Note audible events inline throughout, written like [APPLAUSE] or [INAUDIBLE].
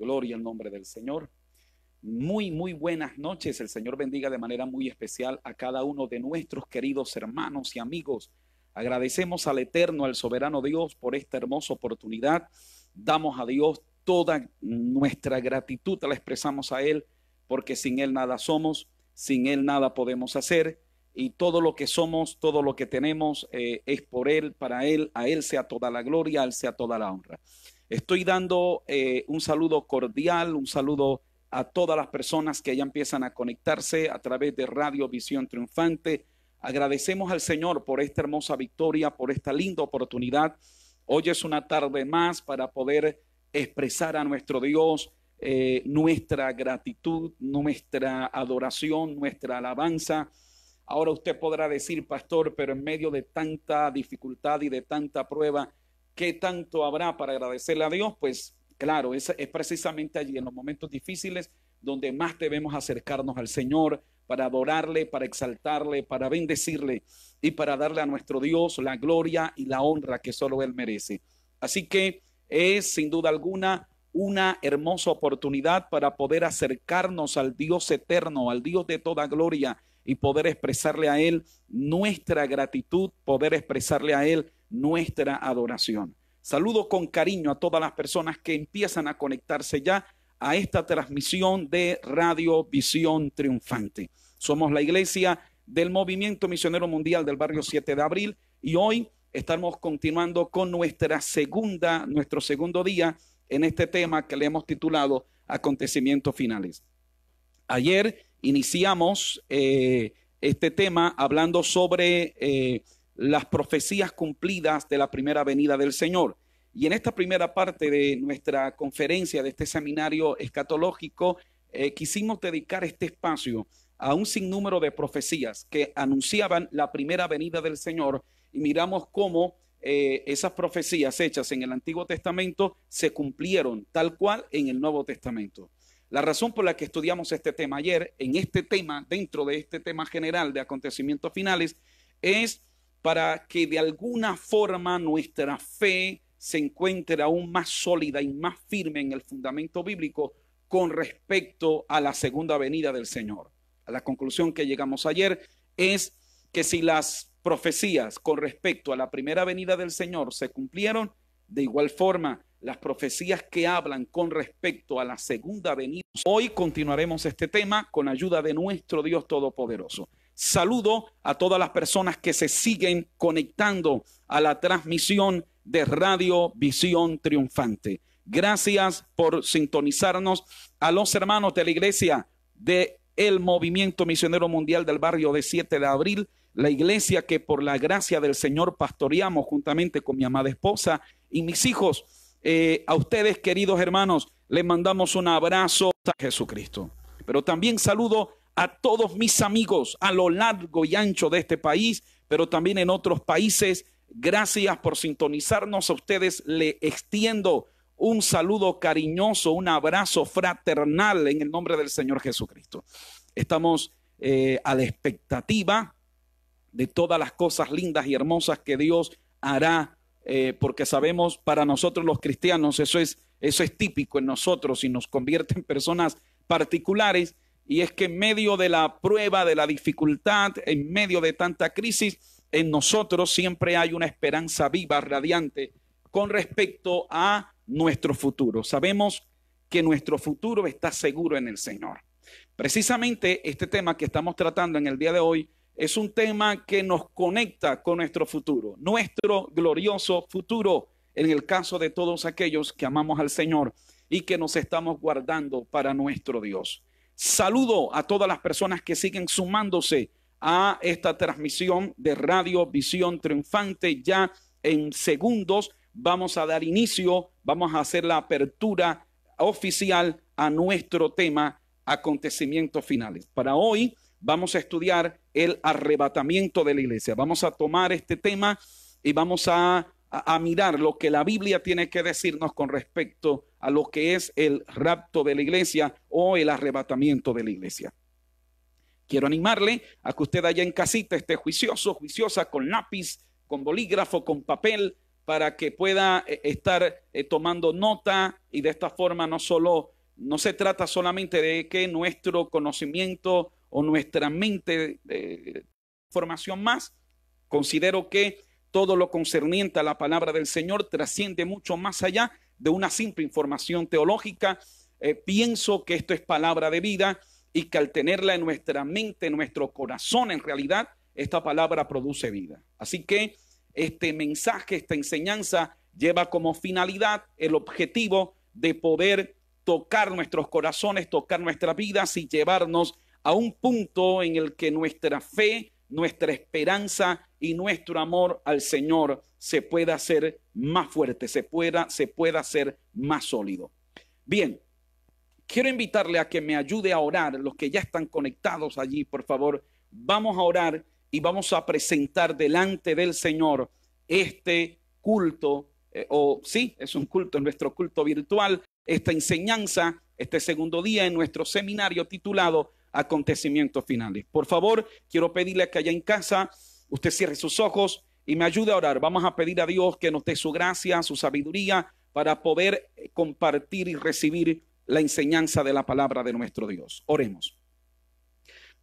Gloria al nombre del Señor. Muy, muy buenas noches. El Señor bendiga de manera muy especial a cada uno de nuestros queridos hermanos y amigos. Agradecemos al Eterno, al Soberano Dios por esta hermosa oportunidad. Damos a Dios toda nuestra gratitud, la expresamos a Él, porque sin Él nada somos, sin Él nada podemos hacer. Y todo lo que somos, todo lo que tenemos eh, es por Él, para Él, a Él sea toda la gloria, a Él sea toda la honra. Estoy dando eh, un saludo cordial, un saludo a todas las personas que ya empiezan a conectarse a través de Radio Visión Triunfante. Agradecemos al Señor por esta hermosa victoria, por esta linda oportunidad. Hoy es una tarde más para poder expresar a nuestro Dios eh, nuestra gratitud, nuestra adoración, nuestra alabanza. Ahora usted podrá decir, pastor, pero en medio de tanta dificultad y de tanta prueba, ¿Qué tanto habrá para agradecerle a Dios? Pues claro, es, precisamente allí, en los momentos difíciles, donde más debemos acercarnos al Señor para adorarle, para exaltarle, para bendecirle y para darle a nuestro Dios la gloria y la honra que solo Él merece. Así que es sin duda alguna una hermosa oportunidad para poder acercarnos al Dios eterno, al Dios de toda gloria y poder expresarle a Él nuestra gratitud, poder expresarle a Él nuestra adoración. Saludo con cariño a todas las personas que empiezan a conectarse ya a esta transmisión de Radio Visión Triunfante. Somos la iglesia del Movimiento Misionero Mundial del Barrio 7 de Abril y hoy estamos continuando con nuestra segunda, nuestro segundo día en este tema que le hemos titulado Acontecimientos Finales. Ayer iniciamos eh, este tema hablando sobre eh, las profecías cumplidas de la primera venida del Señor. Y en esta primera parte de nuestra conferencia, de este seminario escatológico, eh, quisimos dedicar este espacio a un sinnúmero de profecías que anunciaban la primera venida del Señor y miramos cómo eh, esas profecías hechas en el Antiguo Testamento se cumplieron tal cual en el Nuevo Testamento. La razón por la que estudiamos este tema ayer, en este tema, dentro de este tema general de acontecimientos finales, es para que de alguna forma nuestra fe se encuentre aún más sólida y más firme en el fundamento bíblico con respecto a la segunda venida del Señor. la conclusión que llegamos ayer es que si las profecías con respecto a la primera venida del Señor se cumplieron, de igual forma las profecías que hablan con respecto a la segunda venida. Hoy continuaremos este tema con ayuda de nuestro Dios Todopoderoso. Saludo a todas las personas que se siguen conectando a la transmisión de Radio Visión Triunfante. Gracias por sintonizarnos a los hermanos de la iglesia de el Movimiento Misionero Mundial del Barrio de 7 de Abril, la iglesia que por la gracia del Señor pastoreamos juntamente con mi amada esposa y mis hijos. Eh, a ustedes, queridos hermanos, les mandamos un abrazo a Jesucristo. Pero también saludo a todos mis amigos a lo largo y ancho de este país, pero también en otros países. Gracias por sintonizarnos. A ustedes le extiendo un saludo cariñoso, un abrazo fraternal en el nombre del Señor Jesucristo. Estamos eh, a la expectativa de todas las cosas lindas y hermosas que Dios hará, eh, porque sabemos para nosotros los cristianos, eso es, eso es típico en nosotros y nos convierte en personas particulares y es que en medio de la prueba, de la dificultad, en medio de tanta crisis, en nosotros siempre hay una esperanza viva, radiante, con respecto a nuestro futuro. Sabemos que nuestro futuro está seguro en el Señor. Precisamente este tema que estamos tratando en el día de hoy es un tema que nos conecta con nuestro futuro, nuestro glorioso futuro, en el caso de todos aquellos que amamos al Señor y que nos estamos guardando para nuestro Dios. Saludo a todas las personas que siguen sumándose a esta transmisión de Radio Visión Triunfante. Ya en segundos vamos a dar inicio, vamos a hacer la apertura oficial a nuestro tema acontecimientos finales. Para hoy vamos a estudiar el arrebatamiento de la iglesia. Vamos a tomar este tema y vamos a, mirar lo que la Biblia tiene que decirnos con respecto a lo que es el rapto de la iglesia o el arrebatamiento de la iglesia. Quiero animarle a que usted allá en casita esté juicioso, juiciosa, con lápiz, con bolígrafo, con papel, para que pueda eh, estar eh, tomando nota y de esta forma no solo, no se trata solamente de que nuestro conocimiento o nuestra mente de eh, formación más, considero que todo lo concerniente a la palabra del Señor trasciende mucho más allá de una simple información teológica. Eh, pienso que esto es palabra de vida y que al tenerla en nuestra mente, en nuestro corazón, en realidad, esta palabra produce vida. Así que este mensaje, esta enseñanza lleva como finalidad el objetivo de poder tocar nuestros corazones, tocar nuestras vidas y llevarnos a un punto en el que nuestra fe, nuestra esperanza y nuestro amor al Señor se pueda hacer más fuerte, se pueda, se pueda hacer más sólido. Bien, quiero invitarle a que me ayude a orar, los que ya están conectados allí, por favor, vamos a orar y vamos a presentar delante del Señor este culto, eh, o sí, es un culto, es nuestro culto virtual, esta enseñanza, este segundo día en nuestro seminario titulado Acontecimientos Finales. Por favor, quiero pedirle que allá en casa usted cierre sus ojos y me ayude a orar. Vamos a pedir a Dios que nos dé su gracia, su sabiduría para poder eh, compartir y recibir la enseñanza de la palabra de nuestro Dios. Oremos.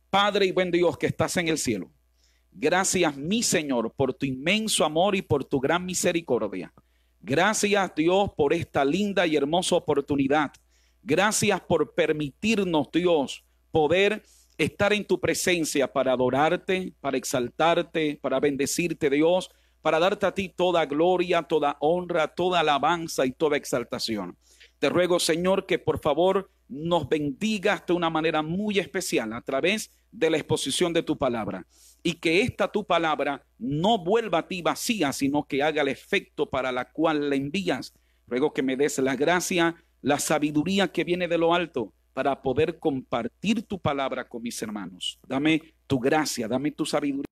Padre y buen Dios que estás en el cielo, gracias mi Señor por tu inmenso amor y por tu gran misericordia. Gracias Dios por esta linda y hermosa oportunidad. Gracias por permitirnos Dios poder estar en tu presencia para adorarte, para exaltarte, para bendecirte Dios, para darte a ti toda gloria, toda honra, toda alabanza y toda exaltación. Te ruego, Señor, que por favor nos bendigas de una manera muy especial a través de la exposición de tu palabra y que esta tu palabra no vuelva a ti vacía, sino que haga el efecto para la cual la envías. Ruego que me des la gracia, la sabiduría que viene de lo alto para poder compartir tu palabra con mis hermanos. Dame tu gracia, dame tu sabiduría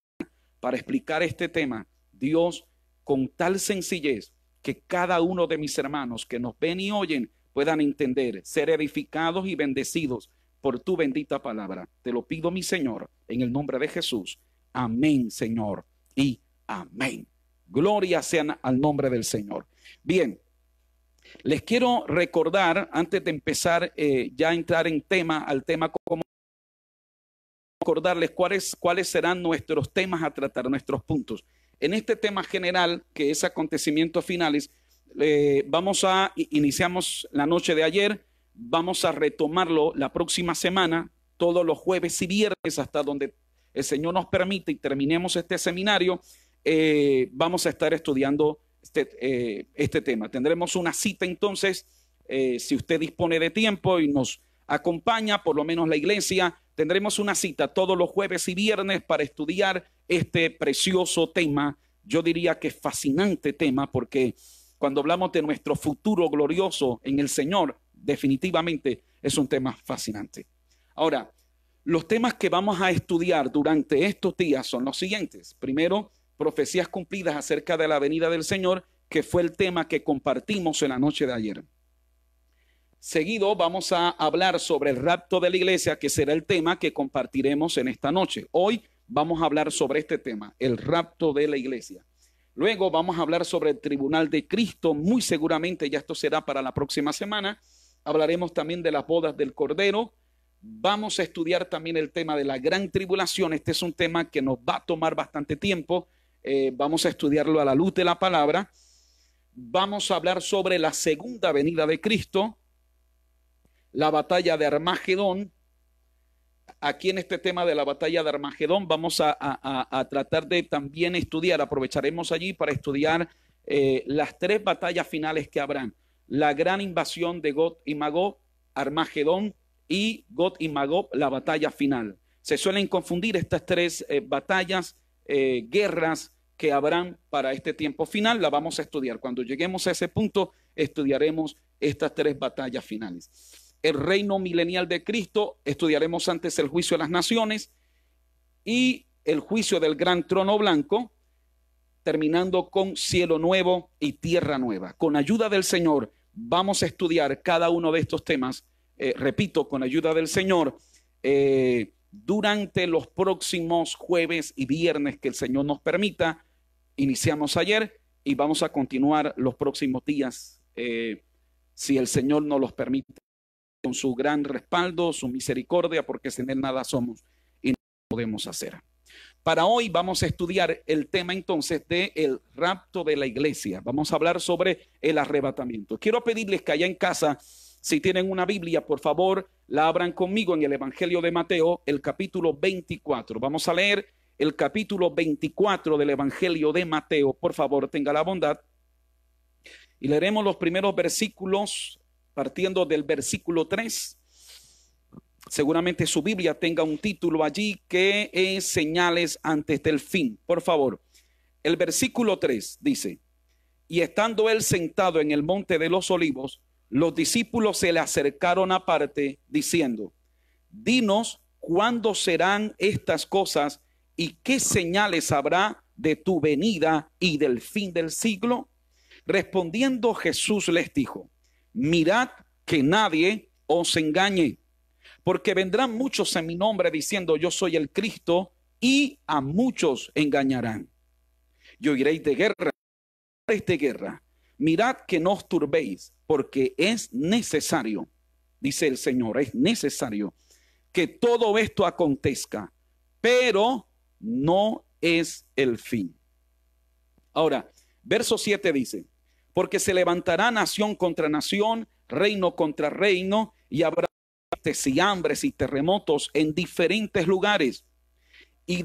para explicar este tema, Dios, con tal sencillez que cada uno de mis hermanos que nos ven y oyen puedan entender, ser edificados y bendecidos por tu bendita palabra. Te lo pido, mi Señor, en el nombre de Jesús. Amén, Señor, y amén. Gloria sea al nombre del Señor. Bien, les quiero recordar, antes de empezar eh, ya a entrar en tema, al tema como recordarles cuáles, cuáles serán nuestros temas a tratar, nuestros puntos. En este tema general, que es acontecimientos finales, eh, vamos a, iniciamos la noche de ayer, vamos a retomarlo la próxima semana, todos los jueves y viernes, hasta donde el Señor nos permite y terminemos este seminario, eh, vamos a estar estudiando este, eh, este, tema. Tendremos una cita entonces, eh, si usted dispone de tiempo y nos acompaña, por lo menos la iglesia, tendremos una cita todos los jueves y viernes para estudiar este precioso tema. Yo diría que es fascinante tema porque cuando hablamos de nuestro futuro glorioso en el Señor, definitivamente es un tema fascinante. Ahora, los temas que vamos a estudiar durante estos días son los siguientes. Primero, profecías cumplidas acerca de la venida del Señor, que fue el tema que compartimos en la noche de ayer. Seguido vamos a hablar sobre el rapto de la iglesia, que será el tema que compartiremos en esta noche. Hoy vamos a hablar sobre este tema, el rapto de la iglesia. Luego vamos a hablar sobre el tribunal de Cristo, muy seguramente ya esto será para la próxima semana. Hablaremos también de las bodas del Cordero. Vamos a estudiar también el tema de la gran tribulación. Este es un tema que nos va a tomar bastante tiempo eh, vamos a estudiarlo a la luz de la palabra. Vamos a hablar sobre la segunda venida de Cristo, la batalla de Armagedón. Aquí en este tema de la batalla de Armagedón vamos a, tratar de también estudiar, aprovecharemos allí para estudiar eh, las tres batallas finales que habrán. La gran invasión de Got y Magog, Armagedón y Got y Magog, la batalla final. Se suelen confundir estas tres eh, batallas, guerras que habrán para este tiempo final, la vamos a estudiar. Cuando lleguemos a ese punto, estudiaremos estas tres batallas finales. El reino milenial de Cristo, estudiaremos antes el juicio de las naciones y el juicio del gran trono blanco, terminando con cielo nuevo y tierra nueva. Con ayuda del Señor, vamos a estudiar cada uno de estos temas, eh, repito, con ayuda del Señor. Eh, durante los próximos jueves y viernes que el Señor nos permita. Iniciamos ayer y vamos a continuar los próximos días, eh, si el Señor nos los permite, con su gran respaldo, su misericordia, porque sin Él nada somos y no podemos hacer. Para hoy vamos a estudiar el tema entonces de el rapto de la iglesia. Vamos a hablar sobre el arrebatamiento. Quiero pedirles que allá en casa si tienen una Biblia, por favor, la abran conmigo en el Evangelio de Mateo, el capítulo 24. Vamos a leer el capítulo 24 del Evangelio de Mateo. Por favor, tenga la bondad. Y leeremos los primeros versículos, partiendo del versículo 3. Seguramente su Biblia tenga un título allí que es señales antes del fin. Por favor, el versículo 3 dice, y estando él sentado en el monte de los olivos, los discípulos se le acercaron aparte diciendo, dinos cuándo serán estas cosas y qué señales habrá de tu venida y del fin del siglo. Respondiendo Jesús les dijo, mirad que nadie os engañe, porque vendrán muchos en mi nombre diciendo yo soy el Cristo y a muchos engañarán. Yo iréis de guerra, de guerra mirad que no os turbéis, porque es necesario, dice el Señor, es necesario que todo esto acontezca, pero no es el fin. Ahora, verso 7 dice, porque se levantará nación contra nación, reino contra reino, y habrá y hambres y terremotos en diferentes lugares. Y,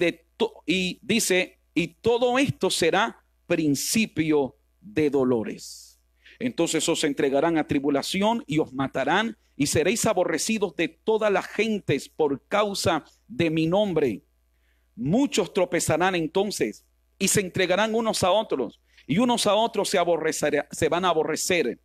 y dice, y todo esto será principio de dolores. Entonces os entregarán a tribulación y os matarán y seréis aborrecidos de todas las gentes por causa de mi nombre. Muchos tropezarán entonces y se entregarán unos a otros y unos a otros se, se van a aborrecer.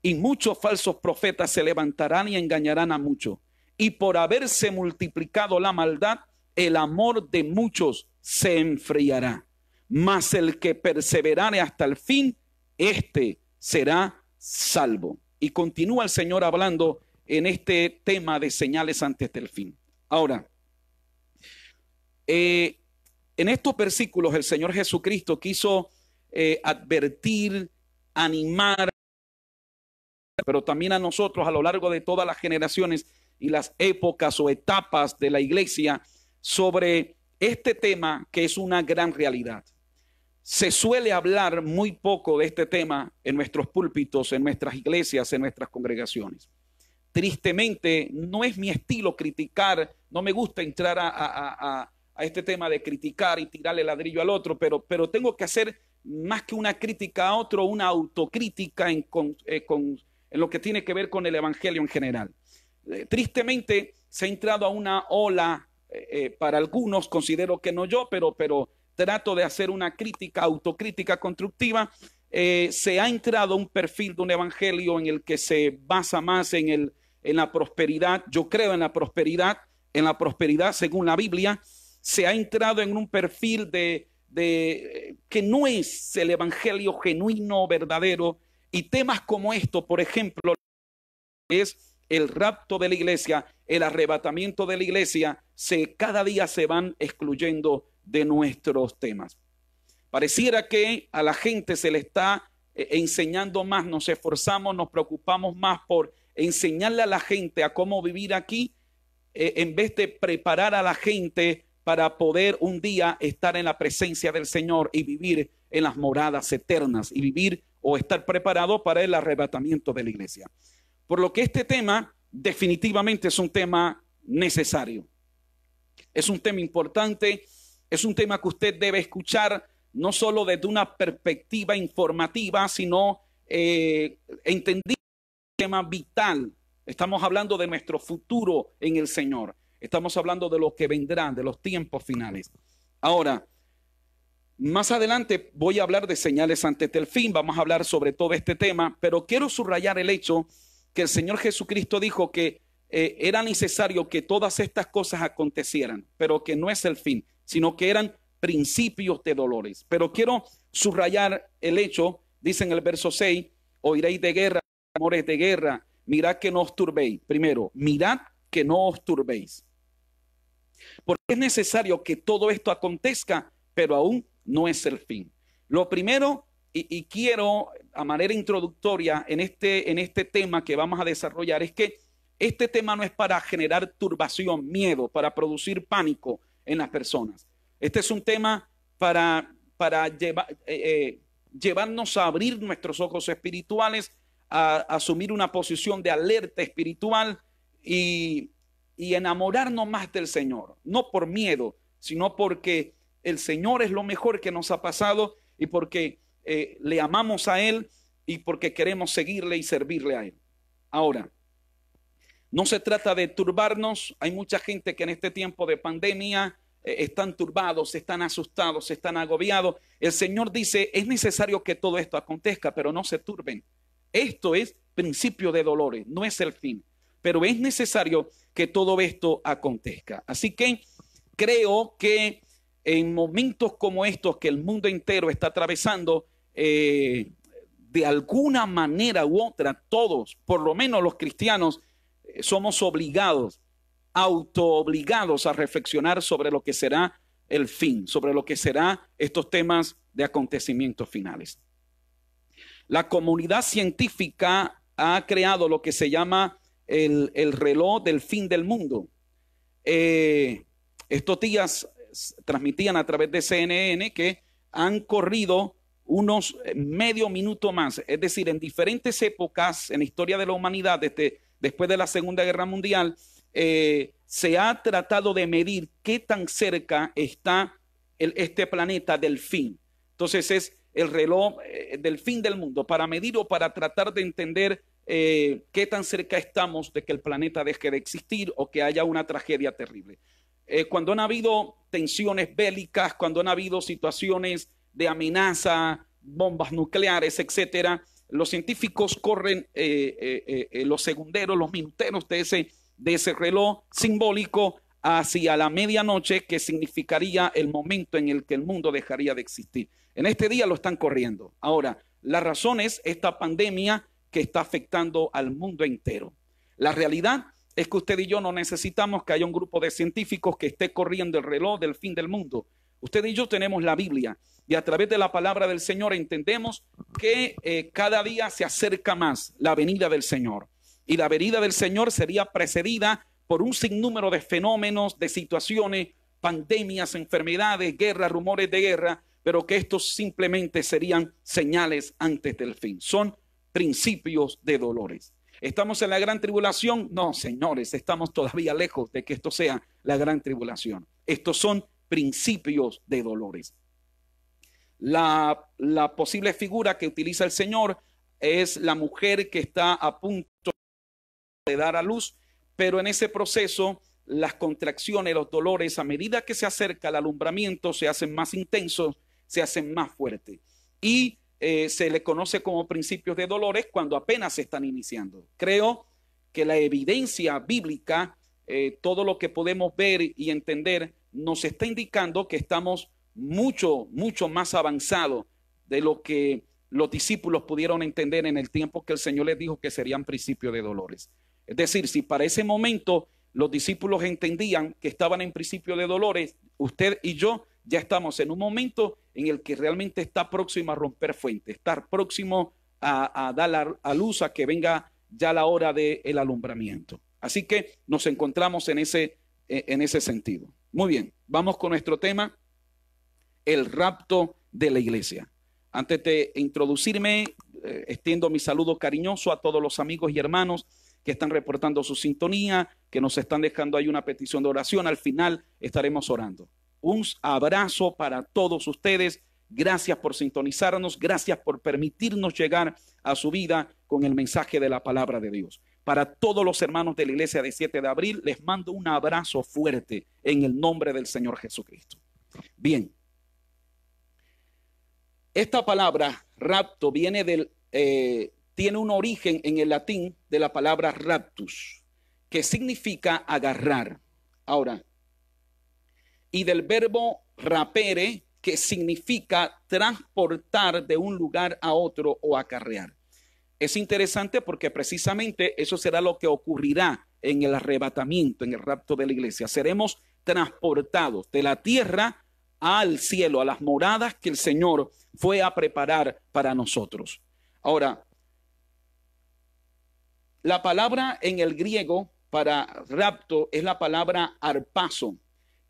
Y muchos falsos profetas se levantarán y engañarán a muchos. Y por haberse multiplicado la maldad, el amor de muchos se enfriará mas el que perseverare hasta el fin, éste será salvo. Y continúa el Señor hablando en este tema de señales antes del fin. Ahora, eh, en estos versículos el Señor Jesucristo quiso eh, advertir, animar, pero también a nosotros a lo largo de todas las generaciones y las épocas o etapas de la iglesia sobre este tema que es una gran realidad. Se suele hablar muy poco de este tema en nuestros púlpitos, en nuestras iglesias, en nuestras congregaciones. Tristemente, no es mi estilo criticar, no me gusta entrar a, este tema de criticar y tirarle ladrillo al otro, pero, tengo que hacer más que una crítica a otro, una autocrítica en, eh, lo que tiene que ver con el Evangelio en general. Eh, tristemente, se ha entrado a una ola, eh, para algunos, considero que no yo, pero, pero trato de hacer una crítica, autocrítica constructiva, eh, se ha entrado un perfil de un evangelio en el que se basa más en, el, en la prosperidad. Yo creo en la prosperidad, en la prosperidad según la Biblia. Se ha entrado en un perfil de, de que no es el evangelio genuino, verdadero. Y temas como esto, por ejemplo, es el rapto de la iglesia, el arrebatamiento de la iglesia, se, cada día se van excluyendo de nuestros temas. Pareciera que a la gente se le está eh, enseñando más, nos esforzamos, nos preocupamos más por enseñarle a la gente a cómo vivir aquí, eh, en vez de preparar a la gente para poder un día estar en la presencia del Señor y vivir en las moradas eternas y vivir o estar preparado para el arrebatamiento de la iglesia. Por lo que este tema definitivamente es un tema necesario. Es un tema importante es un tema que usted debe escuchar no solo desde una perspectiva informativa, sino eh, un tema vital. Estamos hablando de nuestro futuro en el Señor. Estamos hablando de lo que vendrá, de los tiempos finales. Ahora, más adelante voy a hablar de señales antes del fin, vamos a hablar sobre todo este tema, pero quiero subrayar el hecho que el Señor Jesucristo dijo que eh, era necesario que todas estas cosas acontecieran, pero que no es el fin sino que eran principios de dolores. Pero quiero subrayar el hecho, dice en el verso 6, oiréis de guerra, amores de guerra, mirad que no os turbéis. Primero, mirad que no os turbéis. Porque es necesario que todo esto acontezca, pero aún no es el fin. Lo primero, y, quiero a manera introductoria este, en este tema que vamos a desarrollar, es que este tema no es para generar turbación, miedo, para producir pánico, en las personas. Este es un tema para, para eh, eh, llevarnos a abrir nuestros ojos espirituales, a, asumir una posición de alerta espiritual y, enamorarnos más del Señor, no por miedo, sino porque el Señor es lo mejor que nos ha pasado y porque eh, le amamos a Él y porque queremos seguirle y servirle a Él. Ahora, no se trata de turbarnos. Hay mucha gente que en este tiempo de pandemia eh, están turbados, están asustados, están agobiados. El Señor dice, es necesario que todo esto acontezca, pero no se turben. Esto es principio de dolores, no es el fin. Pero es necesario que todo esto acontezca. Así que creo que en momentos como estos que el mundo entero está atravesando, eh, de alguna manera u otra, todos, por lo menos los cristianos, somos obligados, autoobligados a reflexionar sobre lo que será el fin, sobre lo que será estos temas de acontecimientos finales. La comunidad científica ha creado lo que se llama el, reloj del fin del mundo. Eh, estos días transmitían a través de CNN que han corrido unos medio minuto más, es decir, en diferentes épocas en la historia de la humanidad, desde después de la Segunda Guerra Mundial, eh, se ha tratado de medir qué tan cerca está este planeta del fin. Entonces es el reloj eh, del fin del mundo para medir o para tratar de entender eh, qué tan cerca estamos de que el planeta deje de existir o que haya una tragedia terrible. cuando han habido tensiones bélicas, cuando han habido situaciones de amenaza, bombas nucleares, etcétera, los científicos corren eh, eh, eh, los segunderos, los minuteros de ese, de ese reloj simbólico hacia la medianoche, que significaría el momento en el que el mundo dejaría de existir. En este día lo están corriendo. Ahora, la razón es esta pandemia que está afectando al mundo entero. La realidad es que usted y yo no necesitamos que haya un grupo de científicos que esté corriendo el reloj del fin del mundo. Usted y yo tenemos la Biblia y a través de la palabra del Señor entendemos que eh, cada día se acerca más la venida del Señor. Y la venida del Señor sería precedida por un sinnúmero de fenómenos, de situaciones, pandemias, enfermedades, guerras, rumores de guerra, pero que estos simplemente serían señales antes del fin. Son principios de dolores. ¿Estamos en la gran tribulación? No, señores, estamos todavía lejos de que esto sea la gran tribulación. Estos son principios de dolores. La, posible figura que utiliza el Señor es la mujer que está a punto de dar a luz, pero en ese proceso las contracciones, los dolores, a medida que se acerca el alumbramiento, se hacen más intensos, se hacen más fuertes. Y eh, se le conoce como principios de dolores cuando apenas se están iniciando. Creo que la evidencia bíblica, eh, todo lo que podemos ver y entender, nos está indicando que estamos mucho, mucho más avanzado de lo que los discípulos pudieron entender en el tiempo que el Señor les dijo que serían principio de dolores. Es decir, si para ese momento los discípulos entendían que estaban en principio de dolores, usted y yo ya estamos en un momento en el que realmente está próximo a romper fuente, estar próximo a, dar a, luz a que venga ya la hora del alumbramiento. Así que nos encontramos en ese, eh, en ese sentido. Muy bien, vamos con nuestro tema el rapto de la iglesia. Antes de introducirme, eh, extiendo mi saludo cariñoso a todos los amigos y hermanos que están reportando su sintonía, que nos están dejando ahí una petición de oración. Al final estaremos orando. Un abrazo para todos ustedes. Gracias por sintonizarnos, gracias por permitirnos llegar a su vida con el mensaje de la palabra de Dios. Para todos los hermanos de la iglesia de 7 de abril, les mando un abrazo fuerte en el nombre del Señor Jesucristo. Bien, esta palabra rapto viene del, eh, tiene un origen en el latín de la palabra raptus, que significa agarrar. Ahora, y del verbo rapere, que significa transportar de un lugar a otro o acarrear. Es interesante porque precisamente eso será lo que ocurrirá en el arrebatamiento, en el rapto de la iglesia. Seremos transportados de la tierra al cielo, a las moradas que el Señor fue a preparar para nosotros. Ahora, la palabra en el griego para rapto es la palabra arpazo,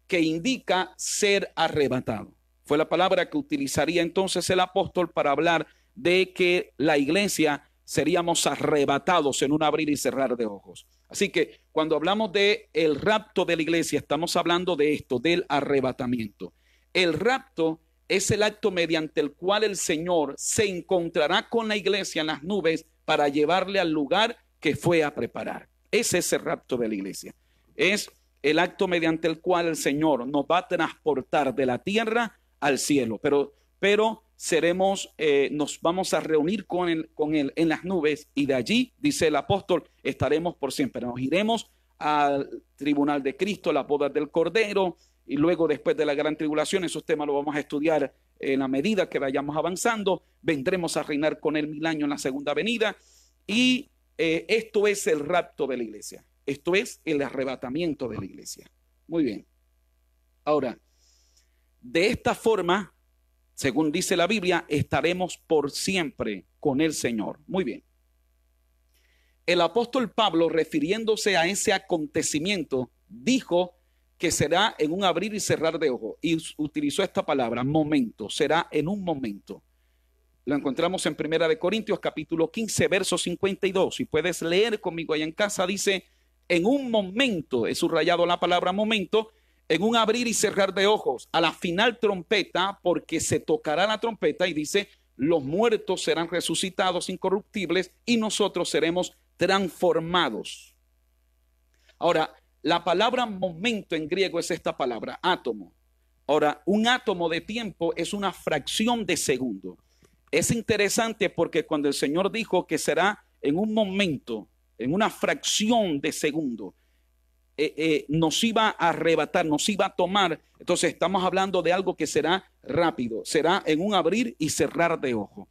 que indica ser arrebatado. Fue la palabra que utilizaría entonces el apóstol para hablar de que la iglesia seríamos arrebatados en un abrir y cerrar de ojos. Así que cuando hablamos de el rapto de la iglesia, estamos hablando de esto, del arrebatamiento. El rapto es el acto mediante el cual el Señor se encontrará con la iglesia en las nubes para llevarle al lugar que fue a preparar. Ese es el rapto de la iglesia. Es el acto mediante el cual el Señor nos va a transportar de la tierra al cielo, pero, pero seremos, eh, nos vamos a reunir con él, en las nubes y de allí, dice el apóstol, estaremos por siempre. Nos iremos al tribunal de Cristo, la boda del Cordero, y luego después de la gran tribulación, esos temas los vamos a estudiar en la medida que vayamos avanzando, vendremos a reinar con él mil años en la segunda venida y eh, esto es el rapto de la iglesia, esto es el arrebatamiento de la iglesia. Muy bien. Ahora, de esta forma, según dice la Biblia, estaremos por siempre con el Señor. Muy bien. El apóstol Pablo, refiriéndose a ese acontecimiento, dijo que será en un abrir y cerrar de ojos. Y utilizó esta palabra, momento, será en un momento. Lo encontramos en Primera de Corintios capítulo 15, verso 52. Y puedes leer conmigo allá en casa, dice, en un momento, he subrayado la palabra momento, en un abrir y cerrar de ojos, a la final trompeta, porque se tocará la trompeta y dice, los muertos serán resucitados incorruptibles y nosotros seremos transformados. Ahora, la palabra momento en griego es esta palabra, átomo. Ahora, un átomo de tiempo es una fracción de segundo. Es interesante porque cuando el Señor dijo que será en un momento, en una fracción de segundo, eh, eh, nos iba a arrebatar, nos iba a tomar. Entonces estamos hablando de algo que será rápido, será en un abrir y cerrar de ojos.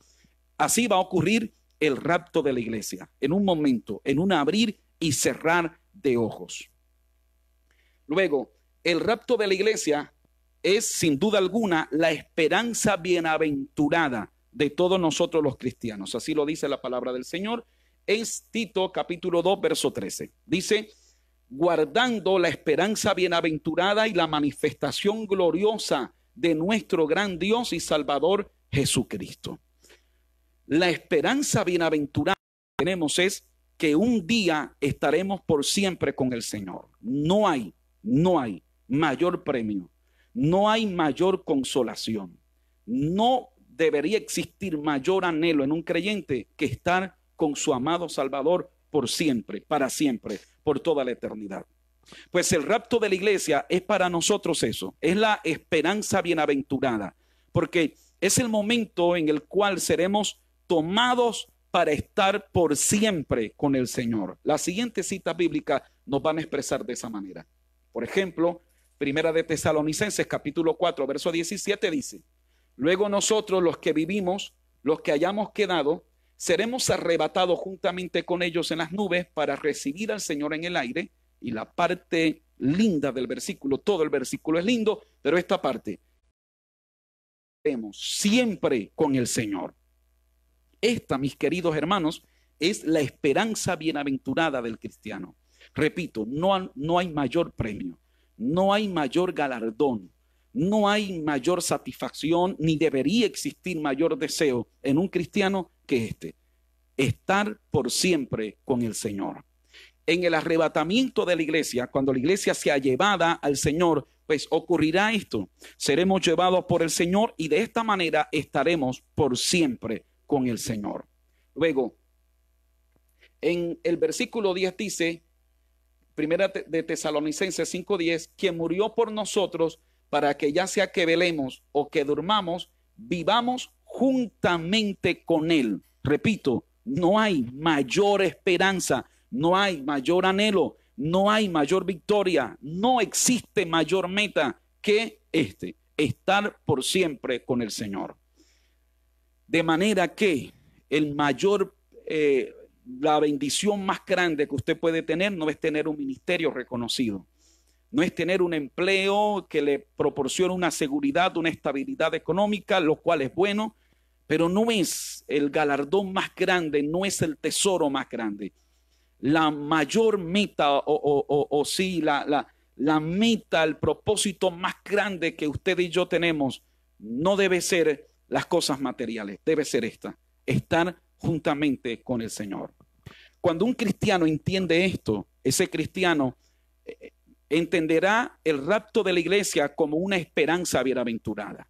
Así va a ocurrir el rapto de la iglesia, en un momento, en un abrir y cerrar de ojos. Luego, el rapto de la iglesia es sin duda alguna la esperanza bienaventurada de todos nosotros los cristianos. Así lo dice la palabra del Señor. Es Tito capítulo 2, verso 13. Dice, guardando la esperanza bienaventurada y la manifestación gloriosa de nuestro gran Dios y Salvador Jesucristo. La esperanza bienaventurada que tenemos es que un día estaremos por siempre con el Señor. No hay no hay mayor premio, no hay mayor consolación, no debería existir mayor anhelo en un creyente que estar con su amado Salvador por siempre, para siempre, por toda la eternidad. Pues el rapto de la iglesia es para nosotros eso, es la esperanza bienaventurada, porque es el momento en el cual seremos tomados para estar por siempre con el Señor. Las siguientes cita bíblica nos van a expresar de esa manera. Por ejemplo, Primera de Tesalonicenses capítulo 4, verso 17 dice, luego nosotros los que vivimos, los que hayamos quedado, seremos arrebatados juntamente con ellos en las nubes para recibir al Señor en el aire. Y la parte linda del versículo, todo el versículo es lindo, pero esta parte, siempre con el Señor. Esta, mis queridos hermanos, es la esperanza bienaventurada del cristiano. Repito, no, no hay mayor premio, no hay mayor galardón, no hay mayor satisfacción, ni debería existir mayor deseo en un cristiano que este, estar por siempre con el Señor. En el arrebatamiento de la iglesia, cuando la iglesia sea llevada al Señor, pues ocurrirá esto. Seremos llevados por el Señor y de esta manera estaremos por siempre con el Señor. Luego, en el versículo 10 dice, Primera de Tesalonicenses 5:10, quien murió por nosotros para que ya sea que velemos o que durmamos, vivamos juntamente con Él. Repito, no hay mayor esperanza, no hay mayor anhelo, no hay mayor victoria, no existe mayor meta que este, estar por siempre con el Señor. De manera que el mayor eh, la bendición más grande que usted puede tener no es tener un ministerio reconocido, no es tener un empleo que le proporcione una seguridad, una estabilidad económica, lo cual es bueno, pero no es el galardón más grande, no es el tesoro más grande. La mayor meta o, sí, la, la meta, el propósito más grande que usted y yo tenemos no debe ser las cosas materiales, debe ser esta, estar juntamente con el Señor. Cuando un cristiano entiende esto, ese cristiano eh, entenderá el rapto de la iglesia como una esperanza bienaventurada.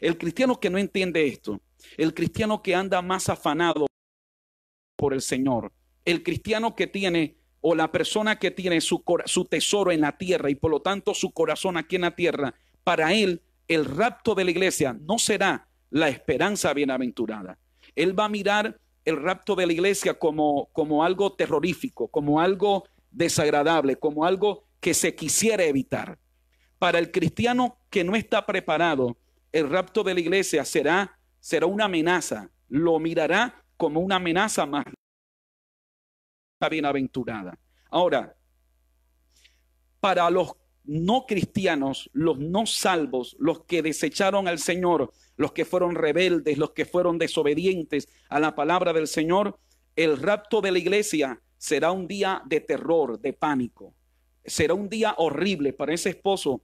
El cristiano que no entiende esto, el cristiano que anda más afanado por el Señor, el cristiano que tiene o la persona que tiene su, tesoro en la tierra y por lo tanto su corazón aquí en la tierra, para él el rapto de la iglesia no será la esperanza bienaventurada. Él va a mirar el rapto de la iglesia como, como algo terrorífico, como algo desagradable, como algo que se quisiera evitar. Para el cristiano que no está preparado, el rapto de la iglesia será, será una amenaza, lo mirará como una amenaza más bienaventurada. Ahora, para los no cristianos, los no salvos, los que desecharon al Señor, los que fueron rebeldes, los que fueron desobedientes a la palabra del Señor, el rapto de la iglesia será un día de terror, de pánico. Será un día horrible para ese esposo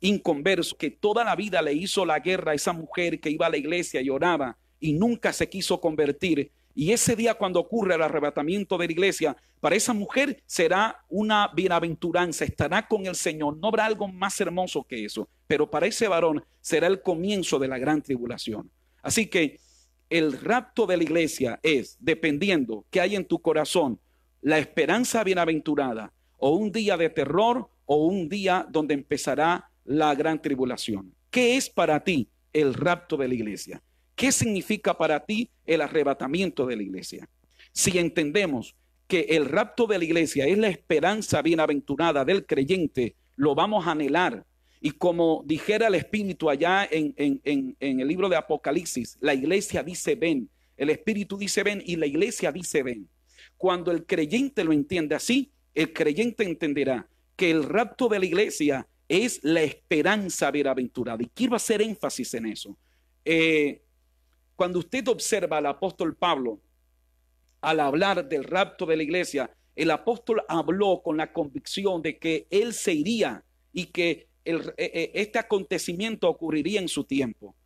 inconverso que toda la vida le hizo la guerra a esa mujer que iba a la iglesia y oraba y nunca se quiso convertir y ese día cuando ocurre el arrebatamiento de la iglesia, para esa mujer será una bienaventuranza, estará con el Señor, no habrá algo más hermoso que eso, pero para ese varón será el comienzo de la gran tribulación. Así que el rapto de la iglesia es, dependiendo que hay en tu corazón, la esperanza bienaventurada, o un día de terror, o un día donde empezará la gran tribulación. ¿Qué es para ti el rapto de la iglesia? ¿Qué significa para ti el arrebatamiento de la iglesia? Si entendemos que el rapto de la iglesia es la esperanza bienaventurada del creyente, lo vamos a anhelar. Y como dijera el Espíritu allá en, en, en, el libro de Apocalipsis, la iglesia dice ven, el Espíritu dice ven y la iglesia dice ven. Cuando el creyente lo entiende así, el creyente entenderá que el rapto de la iglesia es la esperanza bienaventurada. Y quiero hacer énfasis en eso. Eh, cuando usted observa al apóstol Pablo, al hablar del rapto de la iglesia, el apóstol habló con la convicción de que él se iría y que e, e, este acontecimiento ocurriría en su tiempo.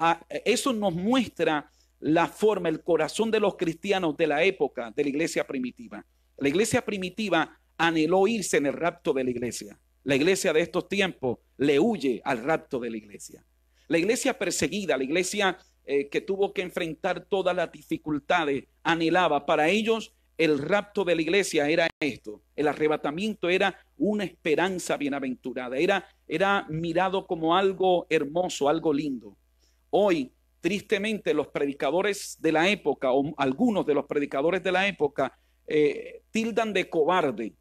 Ah, eso nos muestra la forma, el corazón de los cristianos de la época de la iglesia primitiva. La iglesia primitiva anheló irse en el rapto de la iglesia. La iglesia de estos tiempos le huye al rapto de la iglesia. La iglesia perseguida, la iglesia eh, que tuvo que enfrentar todas las dificultades, anhelaba. Para ellos el rapto de la iglesia era esto, el arrebatamiento era una esperanza bienaventurada, era, era mirado como algo hermoso, algo lindo. Hoy, tristemente, los predicadores de la época, o algunos de los predicadores de la época, eh, tildan de cobarde,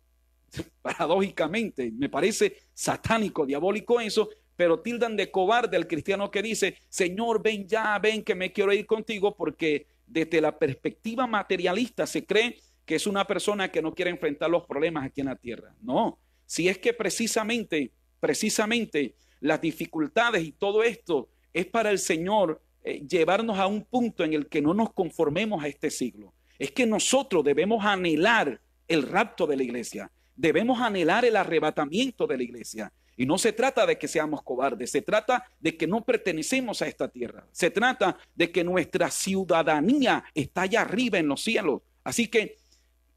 [LAUGHS] paradójicamente, me parece satánico, diabólico eso, pero tildan de cobarde al cristiano que dice, Señor, ven ya, ven que me quiero ir contigo, porque desde la perspectiva materialista se cree que es una persona que no quiere enfrentar los problemas aquí en la tierra. No, si es que precisamente, precisamente las dificultades y todo esto es para el Señor eh, llevarnos a un punto en el que no nos conformemos a este siglo. Es que nosotros debemos anhelar el rapto de la iglesia, debemos anhelar el arrebatamiento de la iglesia, y no se trata de que seamos cobardes, se trata de que no pertenecemos a esta tierra. Se trata de que nuestra ciudadanía está allá arriba en los cielos. Así que,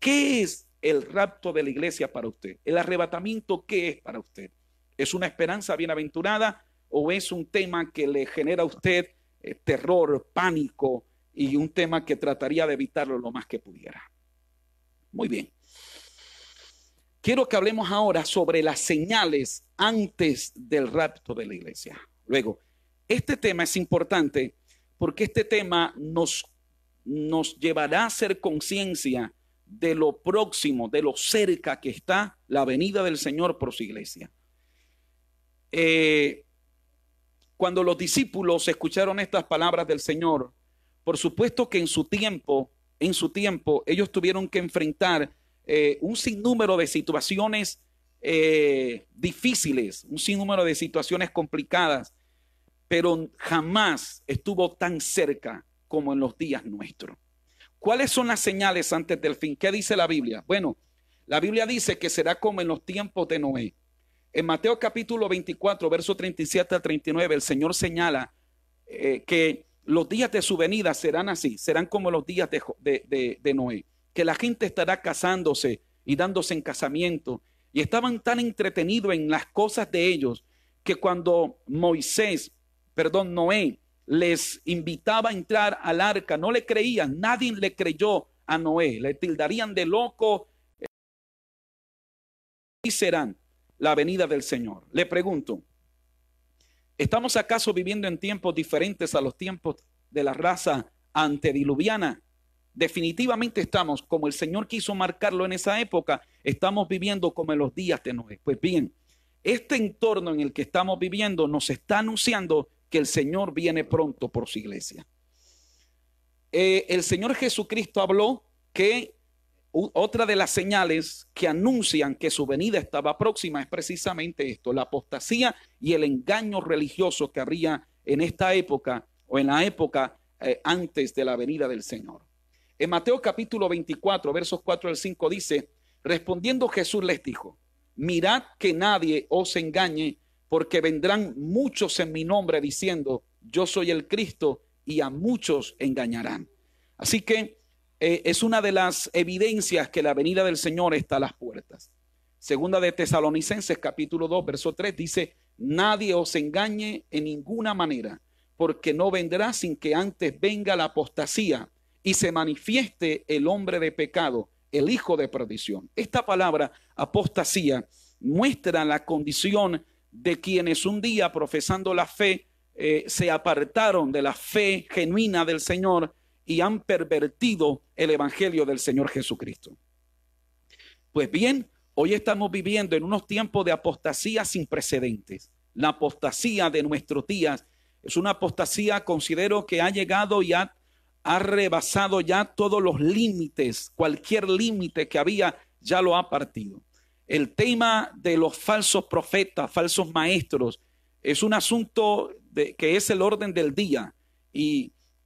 ¿qué es el rapto de la iglesia para usted? ¿El arrebatamiento qué es para usted? ¿Es una esperanza bienaventurada o es un tema que le genera a usted eh, terror, pánico y un tema que trataría de evitarlo lo más que pudiera? Muy bien. Quiero que hablemos ahora sobre las señales antes del rapto de la iglesia. Luego, este tema es importante porque este tema nos, nos llevará a ser conciencia de lo próximo, de lo cerca que está la venida del Señor por su iglesia. Eh, cuando los discípulos escucharon estas palabras del Señor, por supuesto que en su tiempo, en su tiempo, ellos tuvieron que enfrentar eh, un sinnúmero de situaciones eh, difíciles, un sinnúmero de situaciones complicadas, pero jamás estuvo tan cerca como en los días nuestros. ¿Cuáles son las señales antes del fin? ¿Qué dice la Biblia? Bueno, la Biblia dice que será como en los tiempos de Noé. En Mateo capítulo 24, verso 37 al 39, el Señor señala eh, que los días de su venida serán así, serán como los días de Noé que la gente estará casándose y dándose en casamiento. Y estaban tan entretenidos en las cosas de ellos que cuando Moisés, perdón, Noé, les invitaba a entrar al arca, no le creían, nadie le creyó a Noé, le tildarían de loco. Y serán la venida del Señor. Le pregunto, ¿estamos acaso viviendo en tiempos diferentes a los tiempos de la raza antediluviana? definitivamente estamos, como el Señor quiso marcarlo en esa época, estamos viviendo como en los días de Noé. Pues bien, este entorno en el que estamos viviendo nos está anunciando que el Señor viene pronto por su iglesia. Eh, el Señor Jesucristo habló que otra de las señales que anuncian que su venida estaba próxima es precisamente esto, la apostasía y el engaño religioso que habría en esta época o en la época eh, antes de la venida del Señor. En Mateo capítulo 24, versos 4 al 5 dice, respondiendo Jesús les dijo, mirad que nadie os engañe, porque vendrán muchos en mi nombre diciendo, yo soy el Cristo, y a muchos engañarán. Así que eh, es una de las evidencias que la venida del Señor está a las puertas. Segunda de Tesalonicenses capítulo 2, verso 3 dice, nadie os engañe en ninguna manera, porque no vendrá sin que antes venga la apostasía y se manifieste el hombre de pecado, el hijo de perdición. Esta palabra apostasía muestra la condición de quienes un día profesando la fe eh, se apartaron de la fe genuina del Señor y han pervertido el Evangelio del Señor Jesucristo. Pues bien, hoy estamos viviendo en unos tiempos de apostasía sin precedentes. La apostasía de nuestros días es una apostasía, considero que ha llegado y ha ha rebasado ya todos los límites, cualquier límite que había, ya lo ha partido. El tema de los falsos profetas, falsos maestros, es un asunto que es el orden del día.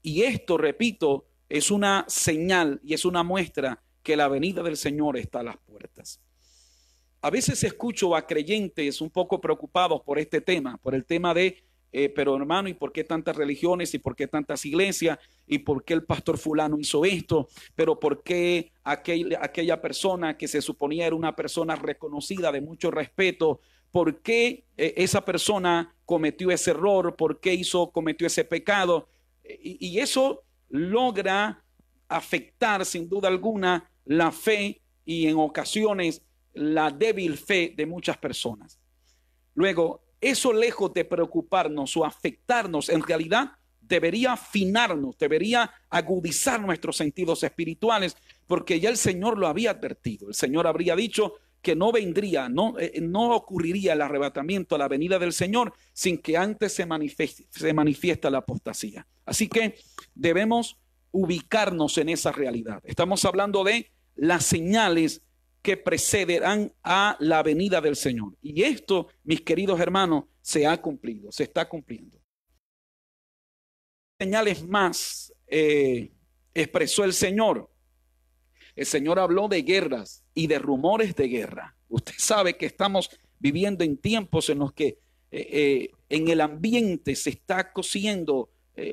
y esto, repito, es una señal y es una muestra que la venida del Señor está a las puertas. A veces escucho a creyentes un poco preocupados por este tema, por el tema de eh, pero hermano, ¿y por qué tantas religiones? ¿Y por qué tantas iglesias? ¿Y por qué el pastor fulano hizo esto? ¿Pero por qué aquella persona que se suponía era una persona reconocida de mucho respeto? ¿Por qué eh, esa persona cometió ese error? ¿Por qué hizo, cometió ese pecado? Y, y eso logra afectar sin duda alguna la fe y en ocasiones la débil fe de muchas personas. Luego, eso lejos de preocuparnos o afectarnos, en realidad debería afinarnos, debería agudizar nuestros sentidos espirituales, porque ya el Señor lo había advertido. El Señor habría dicho que no vendría, no, eh, eh, no ocurriría el arrebatamiento a la venida del Señor sin que antes se, manifieste, se manifiesta la apostasía. Así que debemos ubicarnos en esa realidad. Estamos hablando de las señales que precederán a la venida del Señor. Y esto, mis queridos hermanos, se ha cumplido, se está cumpliendo. Señales más eh, expresó el Señor. El Señor habló de guerras y de rumores de guerra. Usted sabe que estamos viviendo en tiempos en los que eh, eh, en el ambiente se está cosiendo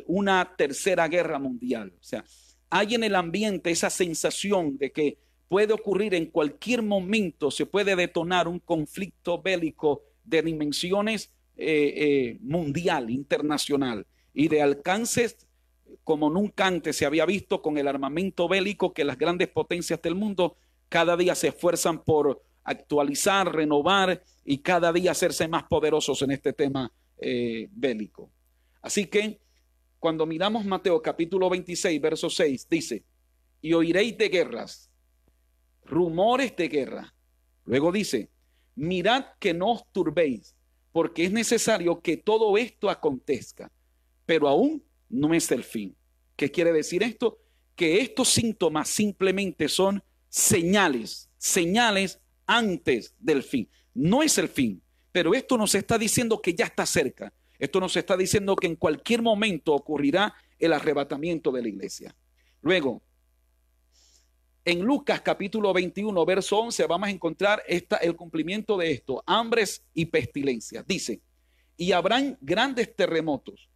una tercera guerra mundial. O sea, hay en el ambiente esa sensación de que puede ocurrir en cualquier momento, se puede detonar un conflicto bélico de dimensiones eh, eh, mundial, internacional y de alcances como nunca antes se había visto con el armamento bélico que las grandes potencias del mundo cada día se esfuerzan por actualizar, renovar y cada día hacerse más poderosos en este tema eh, bélico. Así que cuando miramos Mateo capítulo 26, verso 6, dice, y oiréis de guerras rumores de guerra. Luego dice, mirad que no os turbéis, porque es necesario que todo esto acontezca, pero aún no es el fin. ¿Qué quiere decir esto? Que estos síntomas simplemente son señales, señales antes del fin. No es el fin, pero esto nos está diciendo que ya está cerca. Esto nos está diciendo que en cualquier momento ocurrirá el arrebatamiento de la iglesia. Luego, en Lucas capítulo 21, verso 11, vamos a encontrar el cumplimiento de esto, hambres y pestilencia, Dice, y habrán grandes terremotos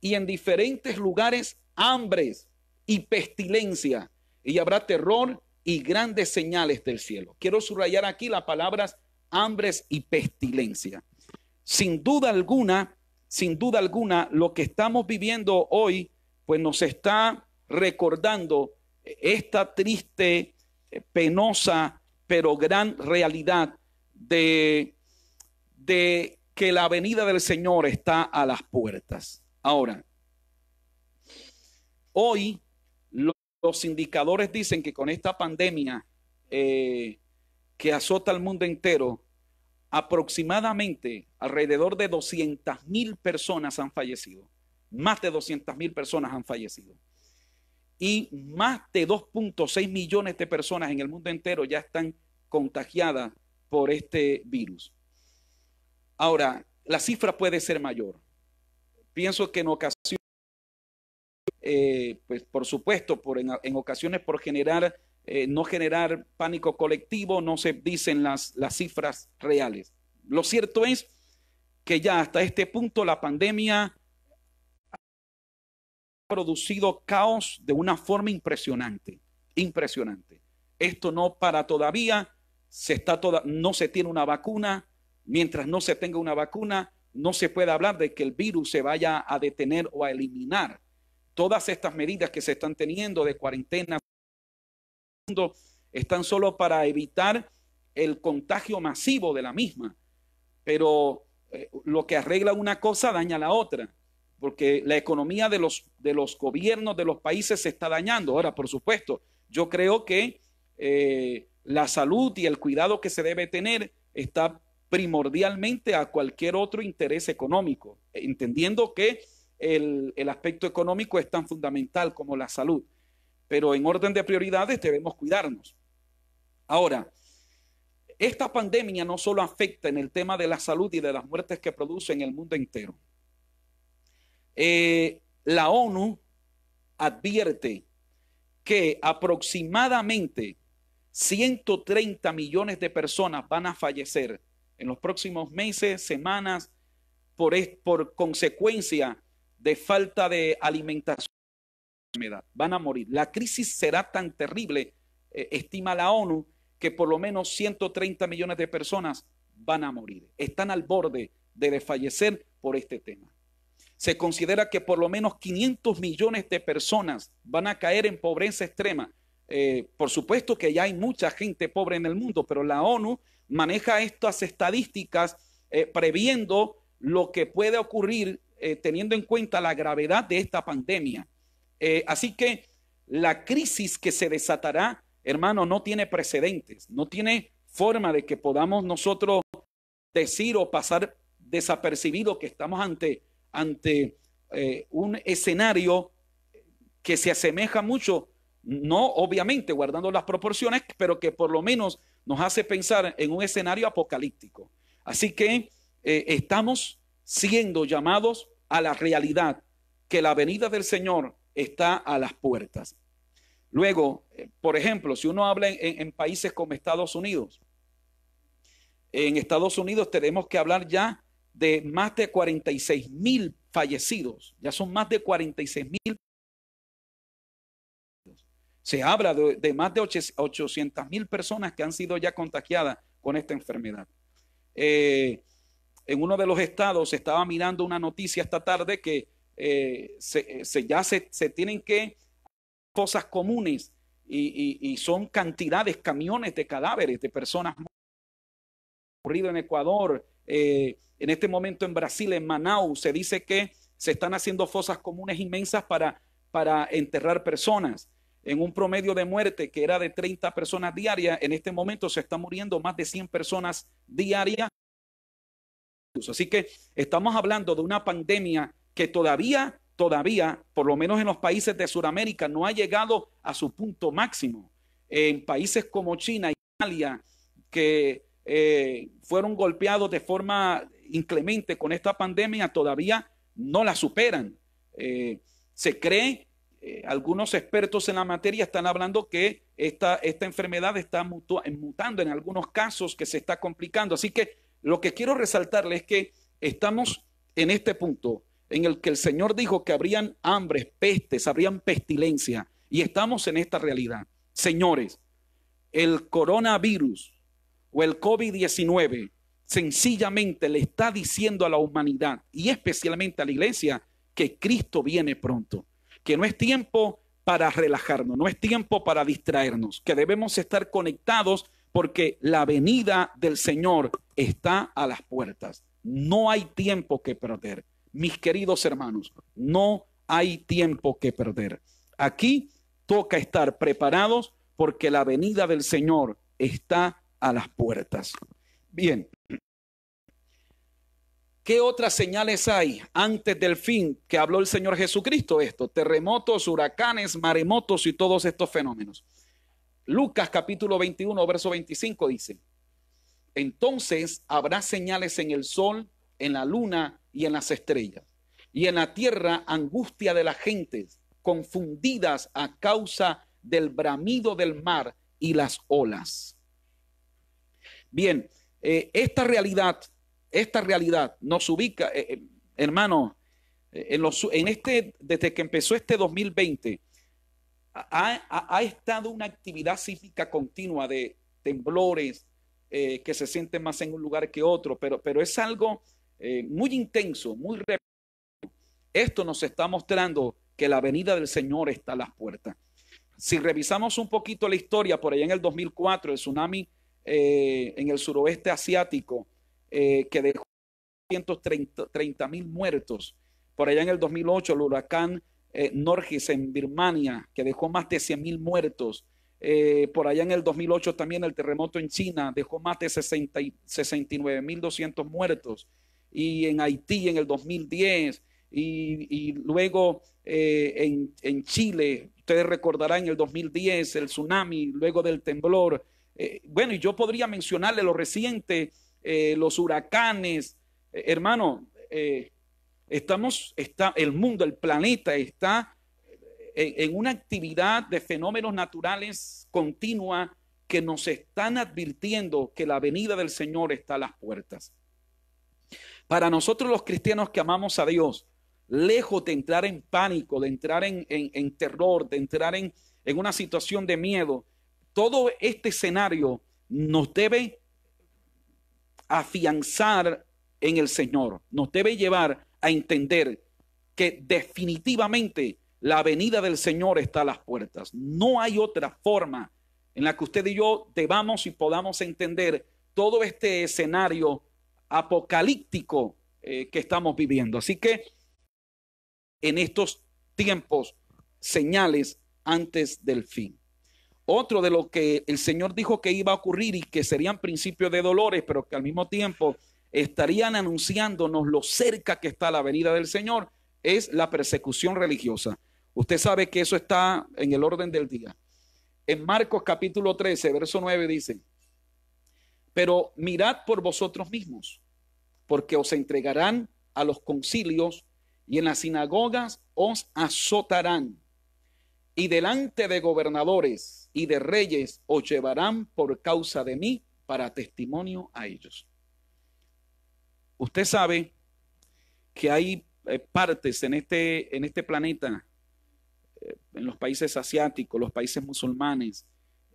y en diferentes lugares hambres y pestilencia y habrá terror y grandes señales del cielo. Quiero subrayar aquí las palabras hambres y pestilencia. Sin duda alguna, sin duda alguna, lo que estamos viviendo hoy, pues nos está recordando esta triste, eh, penosa, pero gran realidad de, de que la venida del Señor está a las puertas. Ahora, hoy los indicadores dicen que con esta pandemia eh, que azota al mundo entero, aproximadamente alrededor de 200 mil personas han fallecido. Más de 200 mil personas han fallecido y más de 2.6 millones de personas en el mundo entero ya están contagiadas por este virus. Ahora, la cifra puede ser mayor. Pienso que en ocasiones, eh, pues por supuesto, por en, ocasiones por generar, eh, no generar pánico colectivo, no se dicen las, las cifras reales. Lo cierto es que ya hasta este punto la pandemia producido caos de una forma impresionante, impresionante. Esto no para todavía, se está toda, no se tiene una vacuna, mientras no se tenga una vacuna, no se puede hablar de que el virus se vaya a detener o a eliminar. Todas estas medidas que se están teniendo de cuarentena están solo para evitar el contagio masivo de la misma. Pero eh, lo que arregla una cosa daña la otra porque la economía de los, de los gobiernos de los países se está dañando. Ahora, por supuesto, yo creo que eh, la salud y el cuidado que se debe tener está primordialmente a cualquier otro interés económico, entendiendo que el, el aspecto económico es tan fundamental como la salud. Pero en orden de prioridades debemos cuidarnos. Ahora, esta pandemia no solo afecta en el tema de la salud y de las muertes que produce en el mundo entero. Eh, la ONU advierte que aproximadamente 130 millones de personas van a fallecer en los próximos meses, semanas, por, consecuencia de falta de alimentación. Van a morir. La crisis será tan terrible, eh, estima la ONU, que por lo menos 130 millones de personas van a morir. Están al borde de desfallecer por este tema se considera que por lo menos 500 millones de personas van a caer en pobreza extrema. Eh, por supuesto que ya hay mucha gente pobre en el mundo, pero la ONU maneja estas estadísticas eh, previendo lo que puede ocurrir eh, teniendo en cuenta la gravedad de esta pandemia. así que la crisis que se desatará, hermano, no tiene precedentes, no tiene forma de que podamos nosotros decir o pasar desapercibido que estamos ante ante eh, un escenario que se asemeja mucho, no obviamente guardando las proporciones, pero que por lo menos nos hace pensar en un escenario apocalíptico. Así que eh, estamos siendo llamados a la realidad, que la venida del Señor está a las puertas. Luego, eh, por ejemplo, si uno habla en países como Estados Unidos, en Estados Unidos tenemos que hablar ya de más de 46 mil fallecidos. Ya son más de 46 mil. Se habla de, más de 800 mil personas que han sido ya contagiadas con esta enfermedad. Eh, en uno de los estados estaba mirando una noticia esta tarde que eh, se, ya se, tienen que cosas comunes y, son cantidades, camiones de cadáveres de personas ocurrido en Ecuador, eh, en este momento en Brasil, en Manaus, se dice que se están haciendo fosas comunes inmensas para, para enterrar personas. En un promedio de muerte que era de 30 personas diarias, en este momento se están muriendo más de 100 personas diarias. Así que estamos hablando de una pandemia que todavía, todavía, por lo menos en los países de Sudamérica, no ha llegado a su punto máximo. En países como China, Italia, que eh, fueron golpeados de forma inclemente con esta pandemia todavía no la superan. Eh, se cree, eh, algunos expertos en la materia están hablando que esta, esta enfermedad está mutando en algunos casos que se está complicando. Así que lo que quiero resaltarles es que estamos en este punto en el que el Señor dijo que habrían hambres, pestes, habrían pestilencia, y estamos en esta realidad. Señores, el coronavirus o el COVID-19 sencillamente le está diciendo a la humanidad y especialmente a la iglesia que Cristo viene pronto, que no es tiempo para relajarnos, no es tiempo para distraernos, que debemos estar conectados porque la venida del Señor está a las puertas. No hay tiempo que perder. Mis queridos hermanos, no hay tiempo que perder. Aquí toca estar preparados porque la venida del Señor está las puertas. Bien. ¿Qué otras señales hay antes del fin que habló el Señor Jesucristo? Esto, terremotos, huracanes, maremotos y todos estos fenómenos. Lucas capítulo 21, verso 25 dice, entonces habrá señales en el sol, en la luna y en las estrellas, y en la tierra angustia de las gentes, confundidas a causa del bramido del mar y las olas. Bien, eh, esta realidad, esta realidad nos ubica, eh, eh, hermano, en, los, este, desde que empezó este 2020, ha, estado una actividad sísmica continua de temblores que se sienten más en un lugar que otro, pero, pero es algo muy intenso, muy Esto nos está mostrando que la venida del Señor está a las puertas. Si revisamos un poquito la historia, por allá en el 2004, el tsunami eh, en el suroeste asiático eh, que dejó 130 mil muertos. Por allá en el 2008, el huracán eh, Norges en Birmania, que dejó más de 100 mil muertos. por allá en el 2008 también el terremoto en China dejó más de 69.200 muertos. Y en Haití en el 2010. Y, luego en, Chile, ustedes recordarán en el 2010 el tsunami, luego del temblor. Eh, bueno, y yo podría mencionarle lo reciente, eh, los huracanes. Eh, hermano, estamos, está, el mundo, el planeta está en, una actividad de fenómenos naturales continua que nos están advirtiendo que la venida del Señor está a las puertas. Para nosotros los cristianos que amamos a Dios, lejos de entrar en pánico, de entrar en, en, en terror, de entrar en, en una situación de miedo, todo este escenario nos debe afianzar en el Señor, nos debe llevar a entender que definitivamente la venida del Señor está a las puertas. No hay otra forma en la que usted y yo debamos y podamos entender todo este escenario apocalíptico eh, que estamos viviendo. Así que en estos tiempos, señales antes del fin. Otro de lo que el Señor dijo que iba a ocurrir y que serían principios de dolores, pero que al mismo tiempo estarían anunciándonos lo cerca que está la venida del Señor, es la persecución religiosa. Usted sabe que eso está en el orden del día. En Marcos capítulo 13, verso 9 dice, pero mirad por vosotros mismos, porque os entregarán a los concilios y en las sinagogas os azotarán y delante de gobernadores y de reyes os llevarán por causa de mí para testimonio a ellos. Usted sabe que hay eh, partes en este, en este planeta, eh, en los países asiáticos, los países musulmanes,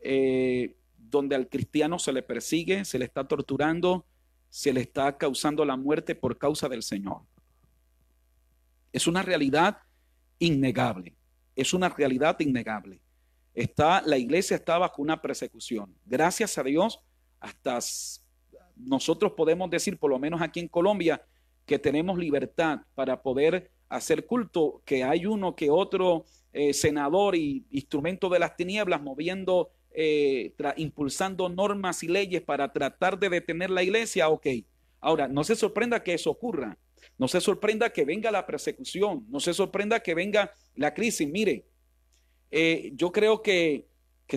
eh, donde al cristiano se le persigue, se le está torturando, se le está causando la muerte por causa del Señor. Es una realidad innegable, es una realidad innegable. Está, la iglesia está bajo una persecución. Gracias a Dios, hasta nosotros podemos decir, por lo menos aquí en Colombia, que tenemos libertad para poder hacer culto, que hay uno que otro eh, senador y instrumento de las tinieblas moviendo, eh, impulsando normas y leyes para tratar de detener la iglesia, ok. Ahora, no se sorprenda que eso ocurra, no se sorprenda que venga la persecución, no se sorprenda que venga la crisis. Mire, eh, yo creo que,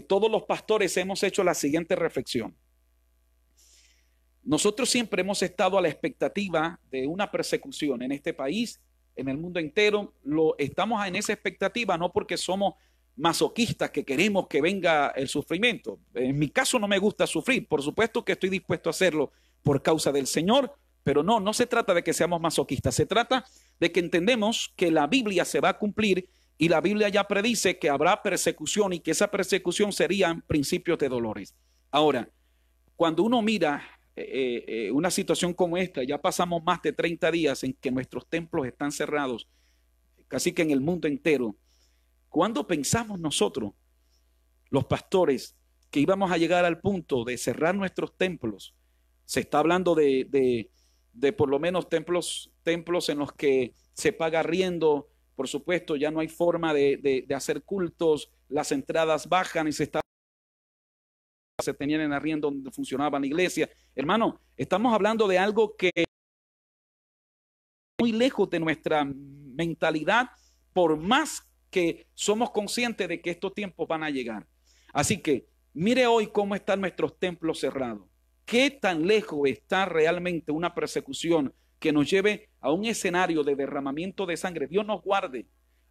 todos los pastores hemos hecho la siguiente reflexión. Nosotros siempre hemos estado a la expectativa de una persecución en este país, en el mundo entero. Lo, estamos en esa expectativa no porque somos masoquistas que queremos que venga el sufrimiento. En mi caso no me gusta sufrir, por supuesto que estoy dispuesto a hacerlo por causa del Señor, pero no, no se trata de que seamos masoquistas, se trata de que entendemos que la Biblia se va a cumplir y la Biblia ya predice que habrá persecución y que esa persecución en principios de dolores. Ahora, cuando uno mira eh, eh, eh, una situación como esta, ya pasamos más de 30 días en que nuestros templos están cerrados, casi que en el mundo entero. ¿Cuándo pensamos nosotros, los pastores, que íbamos a llegar al punto de cerrar nuestros templos? Se está hablando de, de por lo menos templos, templos en los que se paga riendo, por supuesto, ya no hay forma de, hacer cultos, las entradas bajan y se está se tenían en arriendo donde funcionaba la iglesia. Hermano, estamos hablando de algo que muy lejos de nuestra mentalidad, por más que somos conscientes de que estos tiempos van a llegar. Así que mire hoy cómo están nuestros templos cerrados. ¿Qué tan lejos está realmente una persecución que nos lleve a un escenario de derramamiento de sangre. Dios nos guarde.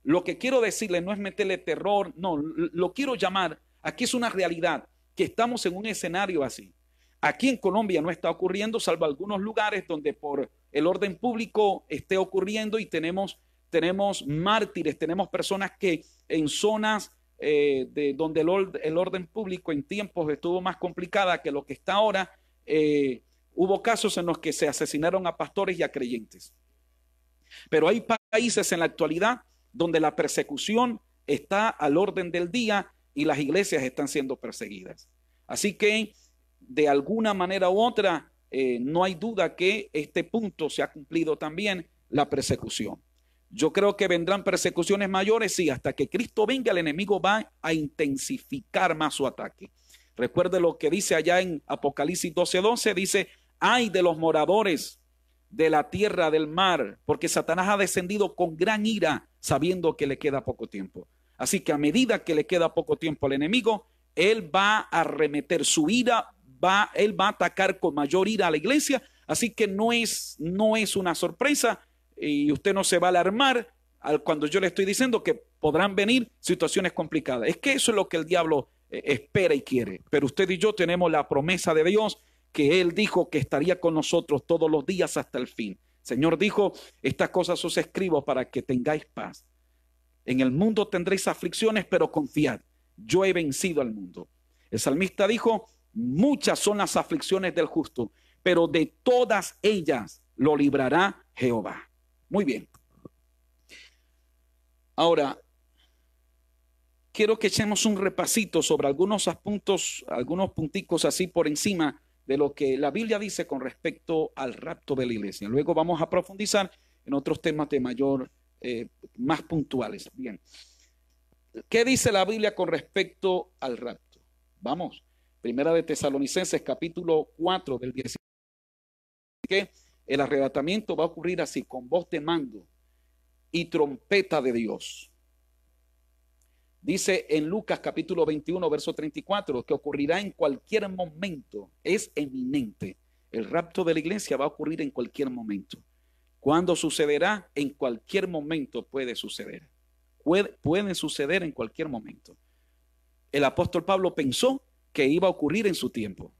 Lo que quiero decirle no es meterle terror, no, lo quiero llamar. Aquí es una realidad que estamos en un escenario así. Aquí en Colombia no está ocurriendo, salvo algunos lugares donde por el orden público esté ocurriendo y tenemos, tenemos mártires, tenemos personas que en zonas eh, de donde el, orden público en tiempos estuvo más complicada que lo que está ahora, eh, Hubo casos en los que se asesinaron a pastores y a creyentes. Pero hay países en la actualidad donde la persecución está al orden del día y las iglesias están siendo perseguidas. Así que, de alguna manera u otra, eh, no hay duda que este punto se ha cumplido también, la persecución. Yo creo que vendrán persecuciones mayores, y hasta que Cristo venga, el enemigo va a intensificar más su ataque. Recuerde lo que dice allá en Apocalipsis 12:12, 12, dice, ay de los moradores de la tierra del mar, porque Satanás ha descendido con gran ira sabiendo que le queda poco tiempo. Así que a medida que le queda poco tiempo al enemigo, él va a arremeter su ira, va, él va a atacar con mayor ira a la iglesia. Así que no es, no es una sorpresa y usted no se va a alarmar al, cuando yo le estoy diciendo que podrán venir situaciones complicadas. Es que eso es lo que el diablo eh, espera y quiere. Pero usted y yo tenemos la promesa de Dios que Él dijo que estaría con nosotros todos los días hasta el fin. Señor dijo, estas cosas os escribo para que tengáis paz. En el mundo tendréis aflicciones, pero confiad, yo he vencido al mundo. El salmista dijo, muchas son las aflicciones del justo, pero de todas ellas lo librará Jehová. Muy bien. Ahora, quiero que echemos un repasito sobre algunos puntos, algunos punticos así por encima de lo que la Biblia dice con respecto al rapto de la iglesia. Luego vamos a profundizar en otros temas de mayor, eh, más puntuales. Bien. ¿Qué dice la Biblia con respecto al rapto? Vamos. Primera de Tesalonicenses, capítulo 4, del 19 Que el arrebatamiento va a ocurrir así, con voz de mando y trompeta de Dios. Dice en Lucas capítulo 21, verso 34, que ocurrirá en cualquier momento, es eminente. El rapto de la iglesia va a ocurrir en cualquier momento. Cuando sucederá? En cualquier momento puede suceder. Puede, suceder en cualquier momento. El apóstol Pablo pensó que iba a ocurrir en su tiempo.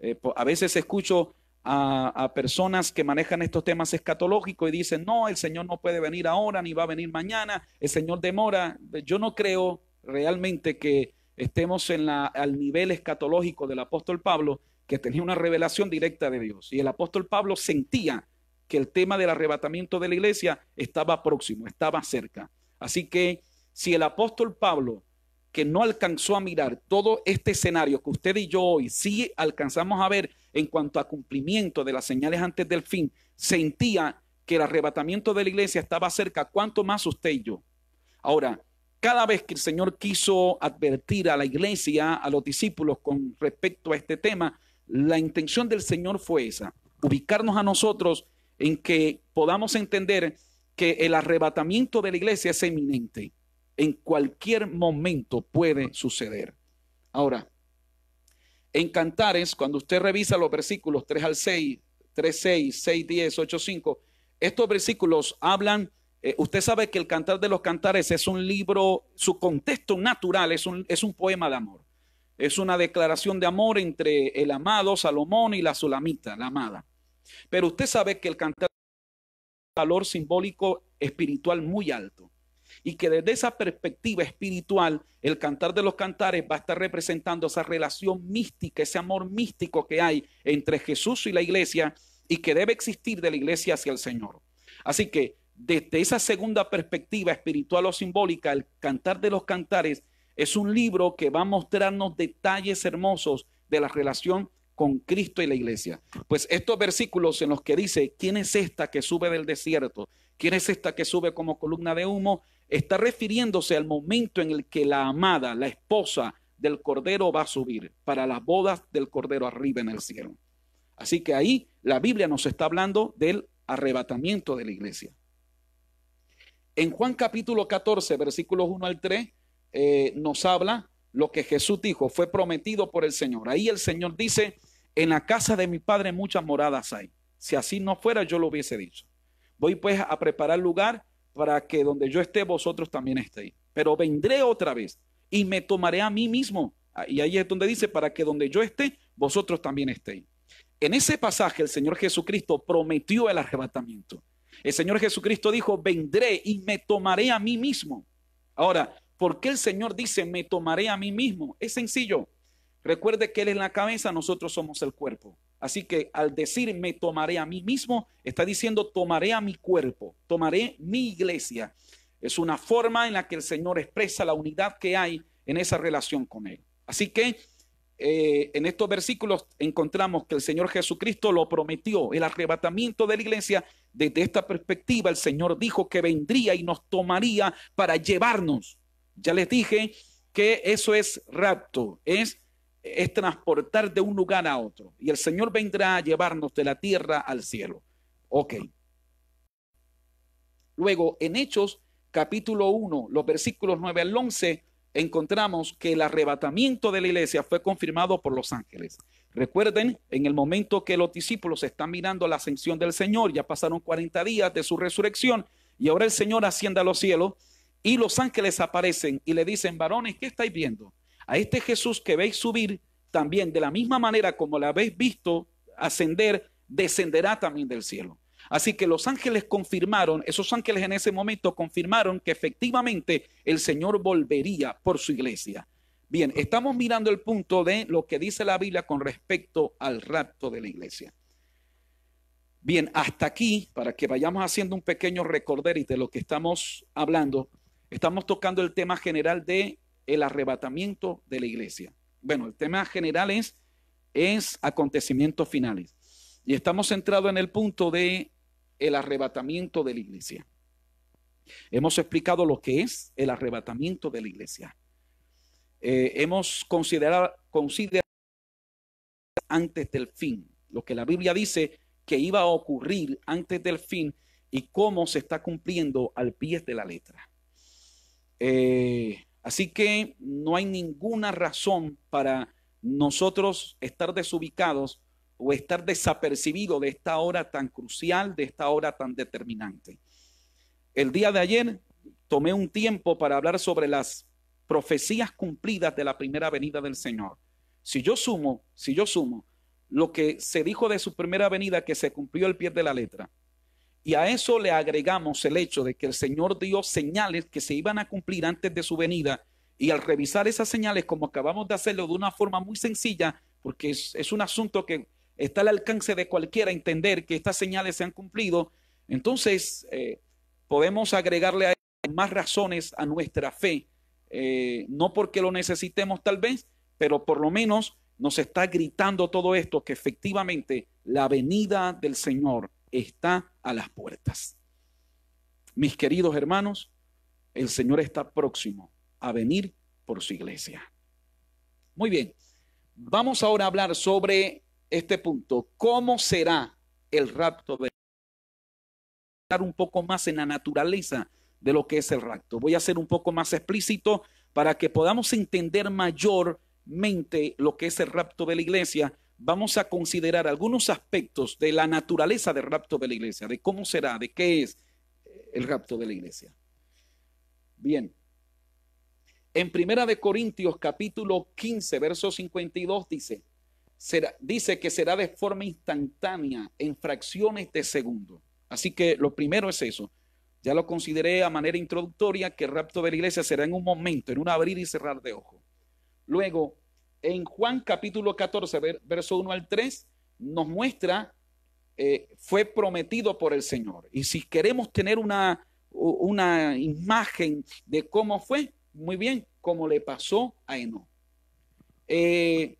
Eh, a veces escucho a, personas que manejan estos temas escatológicos y dicen, no, el Señor no puede venir ahora ni va a venir mañana, el Señor demora. Yo no creo realmente que estemos en la, al nivel escatológico del apóstol Pablo, que tenía una revelación directa de Dios. Y el apóstol Pablo sentía que el tema del arrebatamiento de la iglesia estaba próximo, estaba cerca. Así que si el apóstol Pablo que no alcanzó a mirar todo este escenario que usted y yo hoy sí alcanzamos a ver en cuanto a cumplimiento de las señales antes del fin, sentía que el arrebatamiento de la iglesia estaba cerca, cuanto más usted y yo. Ahora, cada vez que el Señor quiso advertir a la iglesia, a los discípulos con respecto a este tema, la intención del Señor fue esa, ubicarnos a nosotros en que podamos entender que el arrebatamiento de la iglesia es eminente. En cualquier momento puede suceder. Ahora, en Cantares, cuando usted revisa los versículos 3 al 6, 3, 6, 6, 10, 8, 5, estos versículos hablan, eh, usted sabe que el Cantar de los Cantares es un libro, su contexto natural es un, es un poema de amor. Es una declaración de amor entre el amado Salomón y la Sulamita, la amada. Pero usted sabe que el Cantar tiene un valor simbólico espiritual muy alto y que desde esa perspectiva espiritual, el cantar de los cantares va a estar representando esa relación mística, ese amor místico que hay entre Jesús y la iglesia y que debe existir de la iglesia hacia el Señor. Así que desde esa segunda perspectiva espiritual o simbólica, el cantar de los cantares es un libro que va a mostrarnos detalles hermosos de la relación con Cristo y la iglesia. Pues estos versículos en los que dice, ¿quién es esta que sube del desierto? ¿Quién es esta que sube como columna de humo? está refiriéndose al momento en el que la amada, la esposa del Cordero va a subir para las bodas del Cordero arriba en el cielo. Así que ahí la Biblia nos está hablando del arrebatamiento de la iglesia. En Juan capítulo 14, versículos 1 al 3, eh, nos habla lo que Jesús dijo, fue prometido por el Señor. Ahí el Señor dice, en la casa de mi Padre muchas moradas hay. Si así no fuera, yo lo hubiese dicho. Voy pues a preparar lugar para que donde yo esté, vosotros también estéis. Pero vendré otra vez y me tomaré a mí mismo. Ah, y ahí es donde dice, para que donde yo esté, vosotros también estéis. En ese pasaje el Señor Jesucristo prometió el arrebatamiento. El Señor Jesucristo dijo, vendré y me tomaré a mí mismo. Ahora, ¿por qué el Señor dice, me tomaré a mí mismo? Es sencillo. Recuerde que Él es la cabeza, nosotros somos el cuerpo. Así que al decir me tomaré a mí mismo, está diciendo tomaré a mi cuerpo, tomaré mi iglesia. Es una forma en la que el Señor expresa la unidad que hay en esa relación con Él. Así que eh, en estos versículos encontramos que el Señor Jesucristo lo prometió, el arrebatamiento de la iglesia. Desde esta perspectiva, el Señor dijo que vendría y nos tomaría para llevarnos. Ya les dije que eso es rapto, es es transportar de un lugar a otro. Y el Señor vendrá a llevarnos de la tierra al cielo. Ok. Luego, en Hechos capítulo 1, los versículos 9 al 11, encontramos que el arrebatamiento de la iglesia fue confirmado por los ángeles. Recuerden, en el momento que los discípulos están mirando la ascensión del Señor, ya pasaron 40 días de su resurrección y ahora el Señor asciende a los cielos y los ángeles aparecen y le dicen, varones, ¿qué estáis viendo? A este Jesús que veis subir, también de la misma manera como la habéis visto ascender, descenderá también del cielo. Así que los ángeles confirmaron, esos ángeles en ese momento confirmaron que efectivamente el Señor volvería por su iglesia. Bien, estamos mirando el punto de lo que dice la Biblia con respecto al rapto de la iglesia. Bien, hasta aquí, para que vayamos haciendo un pequeño recorder de lo que estamos hablando, estamos tocando el tema general de el arrebatamiento de la iglesia. Bueno, el tema general es, acontecimientos finales. Y estamos centrados en el punto de el arrebatamiento de la iglesia. Hemos explicado lo que es el arrebatamiento de la iglesia. Eh, hemos considerado, considerado antes del fin, lo que la Biblia dice que iba a ocurrir antes del fin y cómo se está cumpliendo al pie de la letra. Eh, Así que no hay ninguna razón para nosotros estar desubicados o estar desapercibidos de esta hora tan crucial, de esta hora tan determinante. El día de ayer tomé un tiempo para hablar sobre las profecías cumplidas de la primera venida del Señor. Si yo sumo, si yo sumo lo que se dijo de su primera venida que se cumplió el pie de la letra, y a eso le agregamos el hecho de que el Señor dio señales que se iban a cumplir antes de su venida. Y al revisar esas señales, como acabamos de hacerlo de una forma muy sencilla, porque es, un asunto que está al alcance de cualquiera entender que estas señales se han cumplido, entonces eh, podemos agregarle a más razones a nuestra fe, eh, no porque lo necesitemos tal vez, pero por lo menos nos está gritando todo esto, que efectivamente la venida del Señor está a las puertas. Mis queridos hermanos, el Señor está próximo a venir por su iglesia. Muy bien, vamos ahora a hablar sobre este punto. ¿Cómo será el rapto de un poco más en la naturaleza de lo que es el rapto. Voy a ser un poco más explícito para que podamos entender mayormente lo que es el rapto de la iglesia, vamos a considerar algunos aspectos de la naturaleza del rapto de la iglesia, de cómo será, de qué es eh, el rapto de la iglesia. Bien. En Primera de Corintios capítulo 15, verso 52 dice, será, dice que será de forma instantánea, en fracciones de segundo. Así que lo primero es eso. Ya lo consideré a manera introductoria que el rapto de la iglesia será en un momento, en un abrir y cerrar de ojos. Luego, en Juan capítulo 14, verso 1 al 3, nos muestra, eh, fue prometido por el Señor. Y si queremos tener una, una imagen de cómo fue, muy bien, cómo le pasó a Eno. Eh,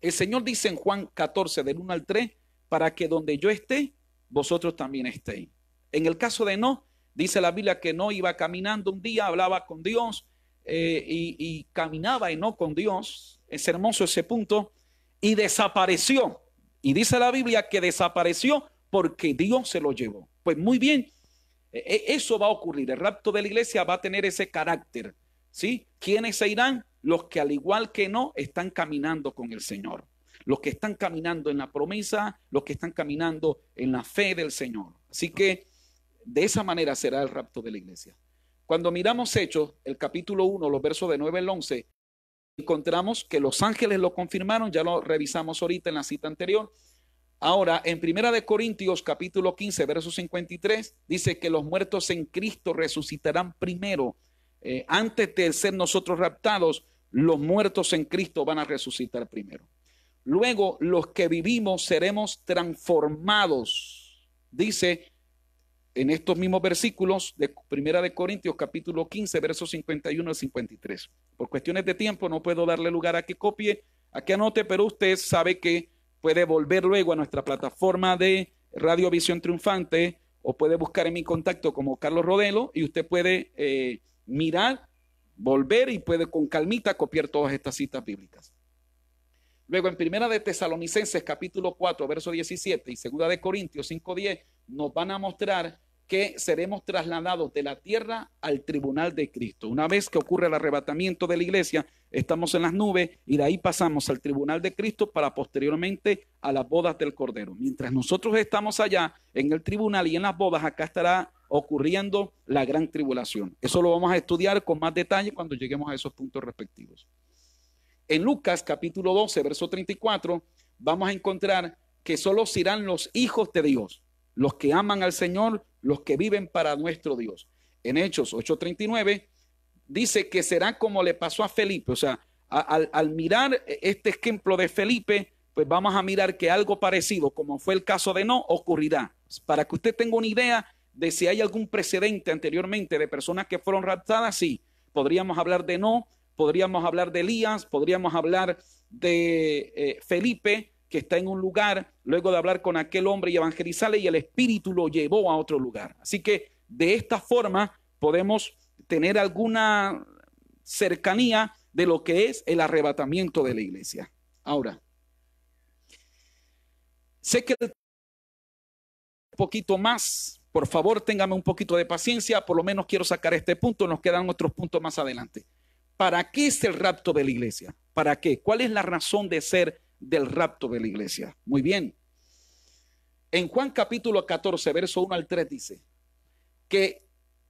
el Señor dice en Juan 14, del 1 al 3, para que donde yo esté, vosotros también estéis. En el caso de Eno, dice la Biblia que no iba caminando un día, hablaba con Dios, eh, y, y, caminaba y no con Dios. Es hermoso ese punto. Y desapareció. Y dice la Biblia que desapareció porque Dios se lo llevó. Pues muy bien, e, e, eso va a ocurrir. El rapto de la iglesia va a tener ese carácter. ¿Sí? ¿Quiénes se irán? Los que al igual que no están caminando con el Señor. Los que están caminando en la promesa, los que están caminando en la fe del Señor. Así que de esa manera será el rapto de la iglesia. Cuando miramos Hechos, el capítulo 1, los versos de 9 al 11, encontramos que los ángeles lo confirmaron, ya lo revisamos ahorita en la cita anterior. Ahora, en Primera de Corintios, capítulo 15, verso 53, dice que los muertos en Cristo resucitarán primero. Eh, antes de ser nosotros raptados, los muertos en Cristo van a resucitar primero. Luego, los que vivimos seremos transformados. Dice en estos mismos versículos de Primera de Corintios capítulo 15, versos 51 al 53. Por cuestiones de tiempo no puedo darle lugar a que copie, a que anote, pero usted sabe que puede volver luego a nuestra plataforma de Radio Visión Triunfante o puede buscar en mi contacto como Carlos Rodelo y usted puede eh, mirar, volver y puede con calmita copiar todas estas citas bíblicas. Luego en Primera de Tesalonicenses capítulo 4, verso 17 y Segunda de Corintios 5.10 nos van a mostrar que seremos trasladados de la tierra al tribunal de Cristo. Una vez que ocurre el arrebatamiento de la iglesia, estamos en las nubes y de ahí pasamos al tribunal de Cristo para posteriormente a las bodas del Cordero. Mientras nosotros estamos allá en el tribunal y en las bodas, acá estará ocurriendo la gran tribulación. Eso lo vamos a estudiar con más detalle cuando lleguemos a esos puntos respectivos. En Lucas capítulo 12, verso 34, vamos a encontrar que solo serán los hijos de Dios, los que aman al Señor, los que viven para nuestro Dios. En Hechos 8:39 dice que será como le pasó a Felipe. O sea, al, mirar este ejemplo de Felipe, pues vamos a mirar que algo parecido, como fue el caso de No, ocurrirá. Para que usted tenga una idea de si hay algún precedente anteriormente de personas que fueron raptadas, sí. Podríamos hablar de No, podríamos hablar de Elías, podríamos hablar de eh, Felipe, está en un lugar, luego de hablar con aquel hombre y evangelizarle, y el Espíritu lo llevó a otro lugar. Así que de esta forma podemos tener alguna cercanía de lo que es el arrebatamiento de la iglesia. Ahora, sé que un poquito más, por favor, téngame un poquito de paciencia, por lo menos quiero sacar este punto, nos quedan otros puntos más adelante. ¿Para qué es el rapto de la iglesia? ¿Para qué? ¿Cuál es la razón de ser del rapto de la iglesia. Muy bien. En Juan capítulo 14, verso 1 al 3 dice que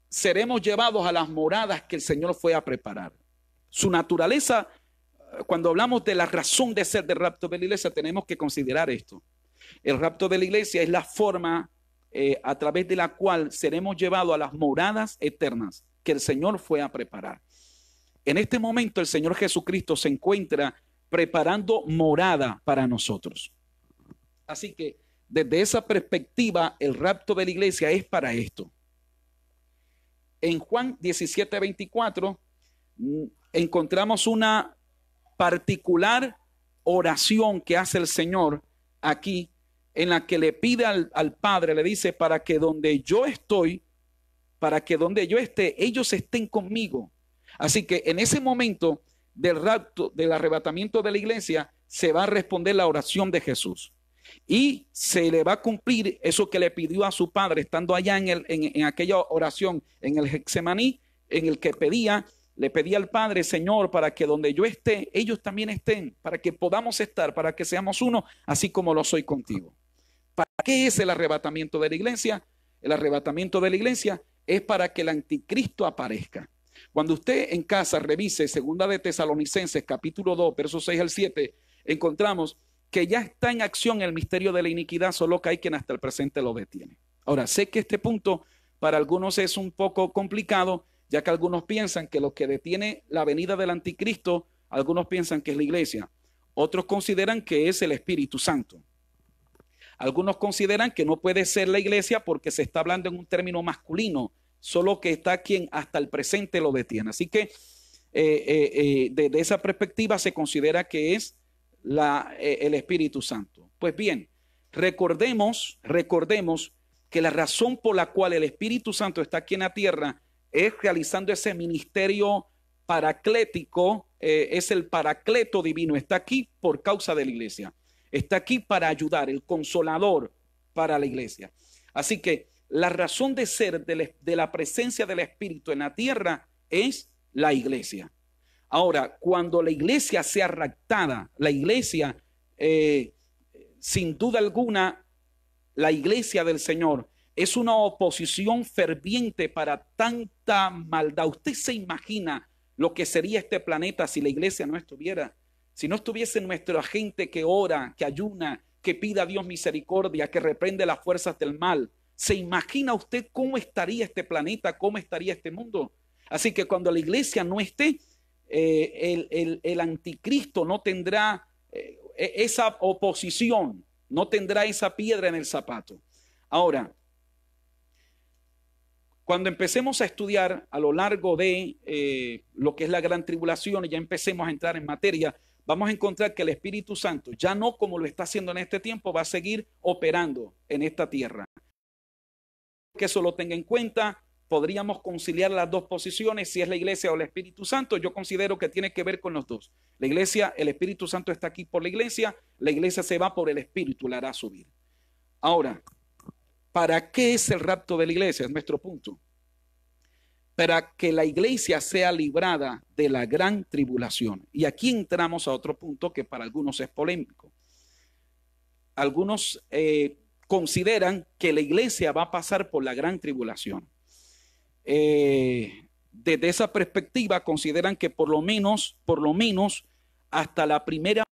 seremos llevados a las moradas que el Señor fue a preparar. Su naturaleza, eh, cuando hablamos de la razón de ser del rapto de la iglesia, tenemos que considerar esto. El rapto de la iglesia es la forma eh, a través de la cual seremos llevados a las moradas eternas que el Señor fue a preparar. En este momento el Señor Jesucristo se encuentra preparando morada para nosotros. Así que desde esa perspectiva, el rapto de la iglesia es para esto. En Juan 17, 24, mm, encontramos una particular oración que hace el Señor aquí, en la que le pide al, al Padre, le dice, para que donde yo estoy, para que donde yo esté, ellos estén conmigo. Así que en ese momento del del arrebatamiento de la iglesia, se va a responder la oración de Jesús. Y se le va a cumplir eso que le pidió a su padre, estando allá en, en, aquella oración, en el Hexemaní, en el que pedía, le pedía al Padre, Señor, para que donde yo esté, ellos también estén, para que podamos estar, para que seamos uno, así como lo soy contigo. ¿Para qué es el arrebatamiento de la iglesia? El arrebatamiento de la iglesia es para que el anticristo aparezca. Cuando usted en casa revise Segunda de Tesalonicenses capítulo 2, versos 6 al 7, encontramos que ya está en acción el misterio de la iniquidad, solo que hay quien hasta el presente lo detiene. Ahora, sé que este punto para algunos es un poco complicado, ya que algunos piensan que lo que detiene la venida del anticristo, algunos piensan que es la iglesia, otros consideran que es el Espíritu Santo. Algunos consideran que no puede ser la iglesia porque se está hablando en un término masculino solo que está quien hasta el presente lo detiene. Así que desde eh, eh, eh, esa perspectiva se considera que es la, el Espíritu Santo. Pues bien, recordemos, recordemos que la razón por la cual el Espíritu Santo está aquí en la tierra es realizando ese ministerio paraclético, es el paracleto divino, está aquí por causa de la iglesia, está aquí para ayudar, el consolador para la iglesia. Así que la razón de ser de la presencia del Espíritu en la tierra es la iglesia. Ahora, cuando la iglesia sea raptada, la iglesia, eh, sin duda alguna, la iglesia del Señor es una oposición ferviente para tanta maldad. Usted se imagina lo que sería este planeta si la iglesia no estuviera, si no estuviese nuestra gente que ora, que ayuna, que pida a Dios misericordia, que reprende las fuerzas del mal, ¿Se imagina usted cómo estaría este planeta, cómo estaría este mundo? Así que cuando la iglesia no esté, eh, el, anticristo no tendrá eh, e, esa oposición, no tendrá esa piedra en el zapato. Ahora, cuando empecemos a estudiar a lo largo de eh, lo que es la gran tribulación y ya empecemos a entrar en materia, vamos a encontrar que el Espíritu Santo, ya no como lo está haciendo en este tiempo, va a seguir operando en esta tierra que eso lo tenga en cuenta. Podríamos conciliar las dos posiciones, si es la iglesia o el Espíritu Santo. Yo considero que tiene que ver con los dos. La iglesia, el Espíritu Santo está aquí por la iglesia, la iglesia se va por el Espíritu, la hará subir. Ahora, ¿para qué es el rapto de la iglesia? Es nuestro punto. Para que la iglesia sea librada de la gran tribulación. Y aquí entramos a otro punto que para algunos es polémico. Algunos eh, consideran que la iglesia va a pasar por la gran tribulación. Eh, desde esa perspectiva consideran que por lo menos, por lo menos hasta la primera...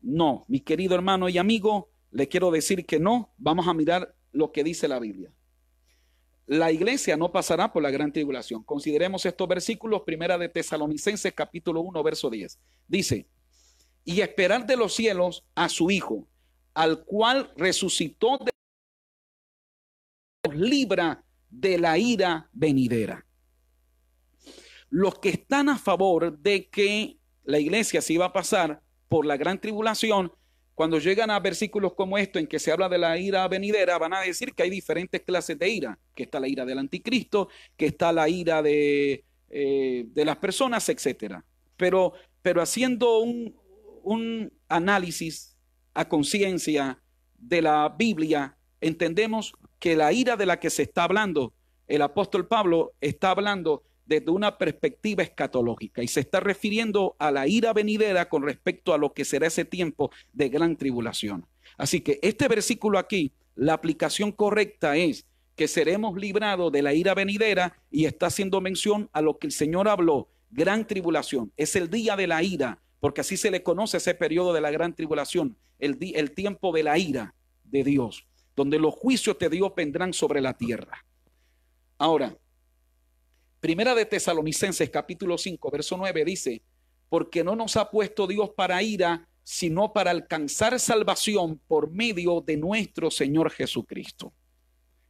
No, mi querido hermano y amigo, le quiero decir que no. Vamos a mirar lo que dice la Biblia. La iglesia no pasará por la gran tribulación. Consideremos estos versículos, primera de Tesalonicenses capítulo 1, verso 10. Dice, y esperar de los cielos a su Hijo, al cual resucitó de libra de la ira venidera. Los que están a favor de que la iglesia se iba a pasar por la gran tribulación, cuando llegan a versículos como esto en que se habla de la ira venidera, van a decir que hay diferentes clases de ira, que está la ira del anticristo, que está la ira de, eh, de las personas, etc. Pero, pero haciendo un, un análisis a conciencia de la Biblia, entendemos que la ira de la que se está hablando, el apóstol Pablo está hablando desde una perspectiva escatológica y se está refiriendo a la ira venidera con respecto a lo que será ese tiempo de gran tribulación. Así que este versículo aquí, la aplicación correcta es que seremos librados de la ira venidera y está haciendo mención a lo que el Señor habló, gran tribulación, es el día de la ira, porque así se le conoce ese periodo de la gran tribulación, el, tiempo de la ira de Dios, donde los juicios de Dios vendrán sobre la tierra. Ahora, Primera de Tesalonicenses capítulo 5, verso 9 dice, porque no nos ha puesto Dios para ira, sino para alcanzar salvación por medio de nuestro Señor Jesucristo.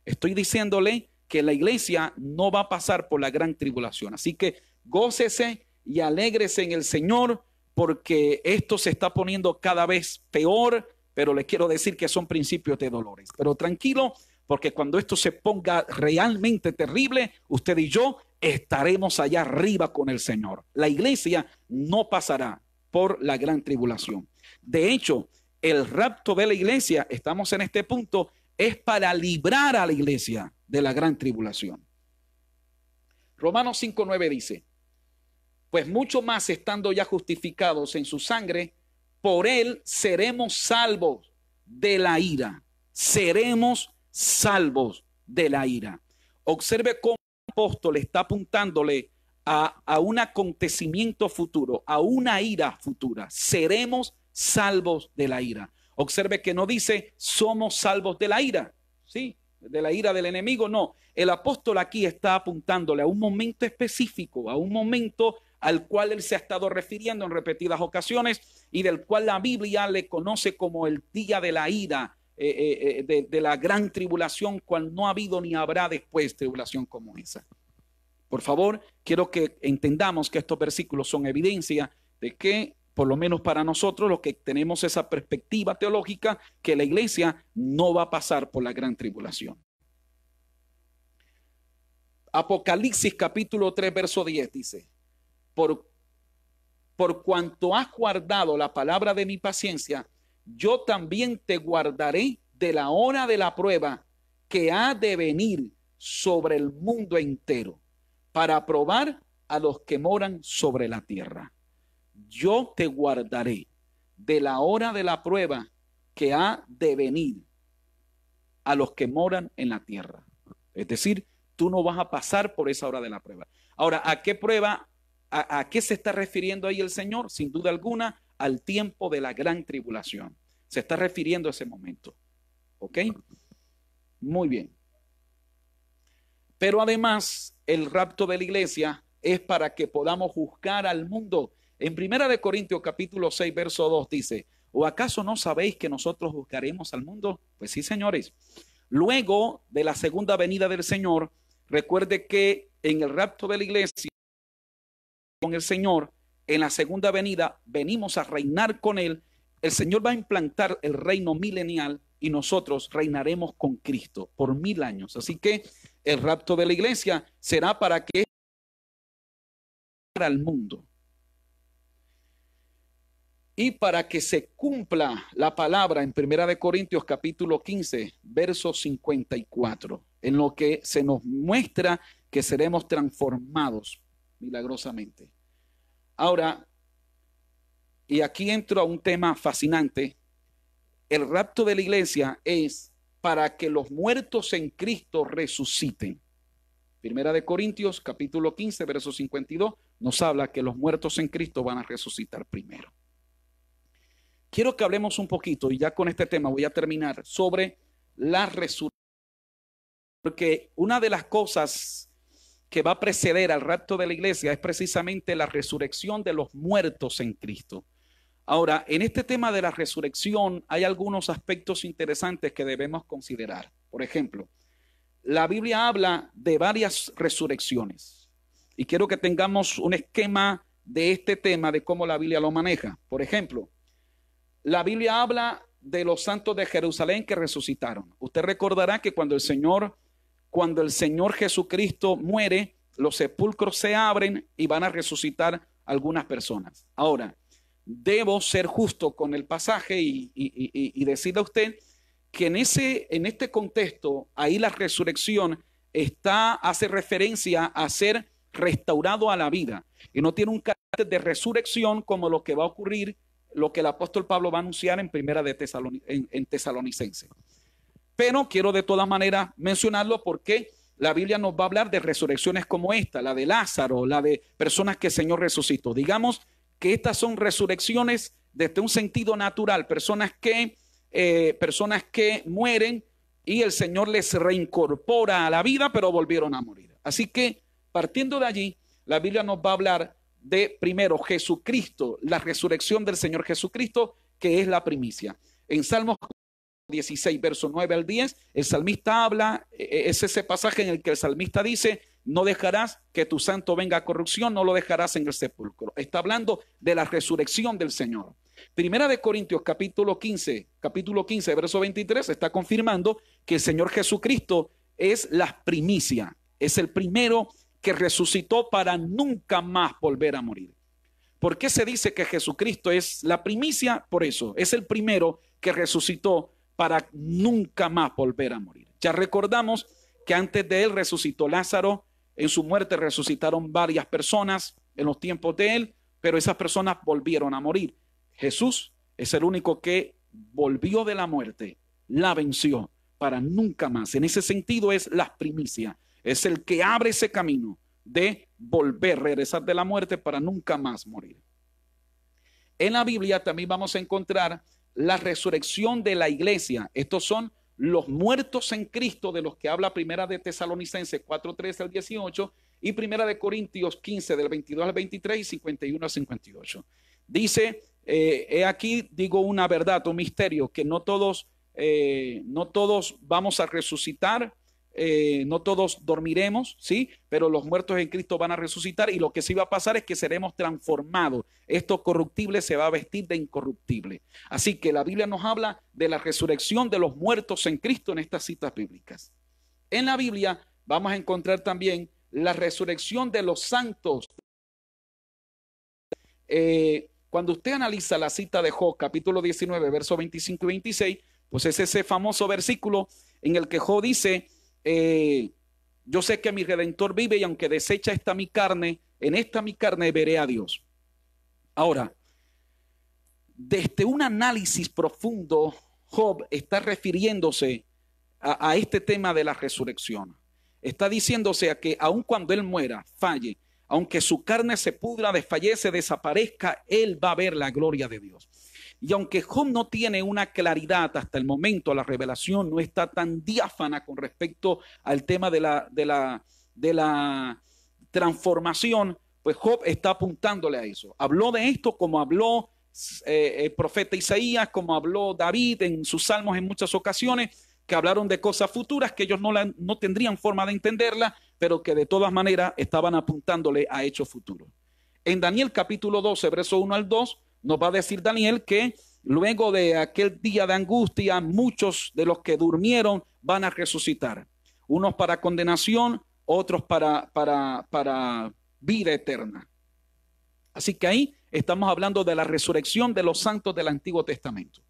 Estoy diciéndole que la iglesia no va a pasar por la gran tribulación. Así que gócese y alégrese en el Señor porque esto se está poniendo cada vez peor, pero les quiero decir que son principios de dolores. Pero tranquilo, porque cuando esto se ponga realmente terrible, usted y yo estaremos allá arriba con el Señor. La iglesia no pasará por la gran tribulación. De hecho, el rapto de la iglesia, estamos en este punto, es para librar a la iglesia de la gran tribulación. Romanos 5.9 dice, pues mucho más estando ya justificados en su sangre, por él seremos salvos de la ira. Seremos salvos de la ira. Observe cómo el apóstol está apuntándole a, un acontecimiento futuro, a una ira futura. Seremos salvos de la ira. Observe que no dice somos salvos de la ira, ¿sí? De la ira del enemigo, no. El apóstol aquí está apuntándole a un momento específico, a un momento al cual él se ha estado refiriendo en repetidas ocasiones y del cual la Biblia le conoce como el día de la ira, eh, eh, eh, de, la gran tribulación, cual no ha habido ni habrá después tribulación como esa. Por favor, quiero que entendamos que estos versículos son evidencia de que, por lo menos para nosotros, los que tenemos esa perspectiva teológica, que la iglesia no va a pasar por la gran tribulación. Apocalipsis capítulo 3, verso 10 dice, por, por cuanto has guardado la palabra de mi paciencia, yo también te guardaré de la hora de la prueba que ha de venir sobre el mundo entero para probar a los que moran sobre la tierra. Yo te guardaré de la hora de la prueba que ha de venir a los que moran en la tierra. Es decir, tú no vas a pasar por esa hora de la prueba. Ahora, ¿a qué prueba ¿A, qué se está refiriendo ahí el Señor? Sin duda alguna, al tiempo de la gran tribulación. Se está refiriendo a ese momento. ¿Ok? Muy bien. Pero además, el rapto de la iglesia es para que podamos juzgar al mundo. En Primera de Corintios capítulo 6, verso 2 dice, ¿o acaso no sabéis que nosotros juzgaremos al mundo? Pues sí, señores. Luego de la segunda venida del Señor, recuerde que en el rapto de la iglesia, con el Señor, en la segunda venida venimos a reinar con Él, el Señor va a implantar el reino milenial y nosotros reinaremos con Cristo por mil años. Así que el rapto de la iglesia será para que al mundo y para que se cumpla la palabra en Primera de Corintios capítulo 15, verso 54, en lo que se nos muestra que seremos transformados milagrosamente. Ahora, y aquí entro a un tema fascinante, el rapto de la iglesia es para que los muertos en Cristo resuciten. Primera de Corintios, capítulo 15, verso 52, nos habla que los muertos en Cristo van a resucitar primero. Quiero que hablemos un poquito, y ya con este tema voy a terminar, sobre la resurrección. Porque una de las cosas que va a preceder al rapto de la iglesia es precisamente la resurrección de los muertos en Cristo. Ahora, en este tema de la resurrección hay algunos aspectos interesantes que debemos considerar. Por ejemplo, la Biblia habla de varias resurrecciones y quiero que tengamos un esquema de este tema, de cómo la Biblia lo maneja. Por ejemplo, la Biblia habla de los santos de Jerusalén que resucitaron. Usted recordará que cuando el Señor cuando el Señor Jesucristo muere, los sepulcros se abren y van a resucitar algunas personas. Ahora, debo ser justo con el pasaje y, decirle a usted que en, ese, en este contexto, ahí la resurrección está, hace referencia a ser restaurado a la vida y no tiene un carácter de resurrección como lo que va a ocurrir, lo que el apóstol Pablo va a anunciar en primera de Tesalonicense. Pero quiero de todas maneras mencionarlo porque la Biblia nos va a hablar de resurrecciones como esta, la de Lázaro, la de personas que el Señor resucitó. Digamos que estas son resurrecciones desde un sentido natural, personas que, eh, personas que mueren y el Señor les reincorpora a la vida, pero volvieron a morir. Así que partiendo de allí, la Biblia nos va a hablar de primero Jesucristo, la resurrección del Señor Jesucristo, que es la primicia. En Salmos 16, verso 9 al 10, el salmista habla, e, e, es ese pasaje en el que el salmista dice, no dejarás que tu santo venga a corrupción, no lo dejarás en el sepulcro. Está hablando de la resurrección del Señor. Primera de Corintios capítulo 15, capítulo 15, verso 23, está confirmando que el Señor Jesucristo es la primicia, es el primero que resucitó para nunca más volver a morir. ¿Por qué se dice que Jesucristo es la primicia? Por eso, es el primero que resucitó para nunca más volver a morir. Ya recordamos que antes de él resucitó Lázaro, en su muerte resucitaron varias personas en los tiempos de él, pero esas personas volvieron a morir. Jesús es el único que volvió de la muerte, la venció para nunca más. En ese sentido es la primicia, es el que abre ese camino de volver, regresar de la muerte para nunca más morir. En la Biblia también vamos a encontrar la resurrección de la iglesia. Estos son los muertos en Cristo de los que habla Primera de Tesalonicenses 4:13 al 18 y Primera de Corintios 15 del 22 al 23 y 51 al 58. Dice, eh, he aquí digo una verdad, un misterio, que no todos, eh, no todos vamos a resucitar, eh, no todos dormiremos, ¿sí? Pero los muertos en Cristo van a resucitar y lo que sí va a pasar es que seremos transformados. Esto corruptible se va a vestir de incorruptible. Así que la Biblia nos habla de la resurrección de los muertos en Cristo en estas citas bíblicas. En la Biblia vamos a encontrar también la resurrección de los santos. Eh, cuando usted analiza la cita de Job, capítulo 19, versos 25 y 26, pues es ese famoso versículo en el que Job dice, eh, yo sé que mi redentor vive y aunque desecha esta mi carne, en esta mi carne veré a Dios. Ahora, desde un análisis profundo, Job está refiriéndose a, a este tema de la resurrección. Está diciéndose a que aun cuando él muera, falle, aunque su carne se pudra, desfallece, desaparezca, él va a ver la gloria de Dios. Y aunque Job no tiene una claridad hasta el momento, la revelación no está tan diáfana con respecto al tema de la, transformación, pues Job está apuntándole a eso. Habló de esto como habló eh, el profeta Isaías, como habló David en sus salmos en muchas ocasiones, que hablaron de cosas futuras que ellos no, no tendrían forma de entenderla, pero que de todas maneras estaban apuntándole a hechos futuros. En Daniel capítulo 12, verso 1 al 2, nos va a decir Daniel que luego de aquel día de angustia, muchos de los que durmieron van a resucitar. Unos para condenación, otros para, para, para vida eterna. Así que ahí estamos hablando de la resurrección de los santos del Antiguo Testamento.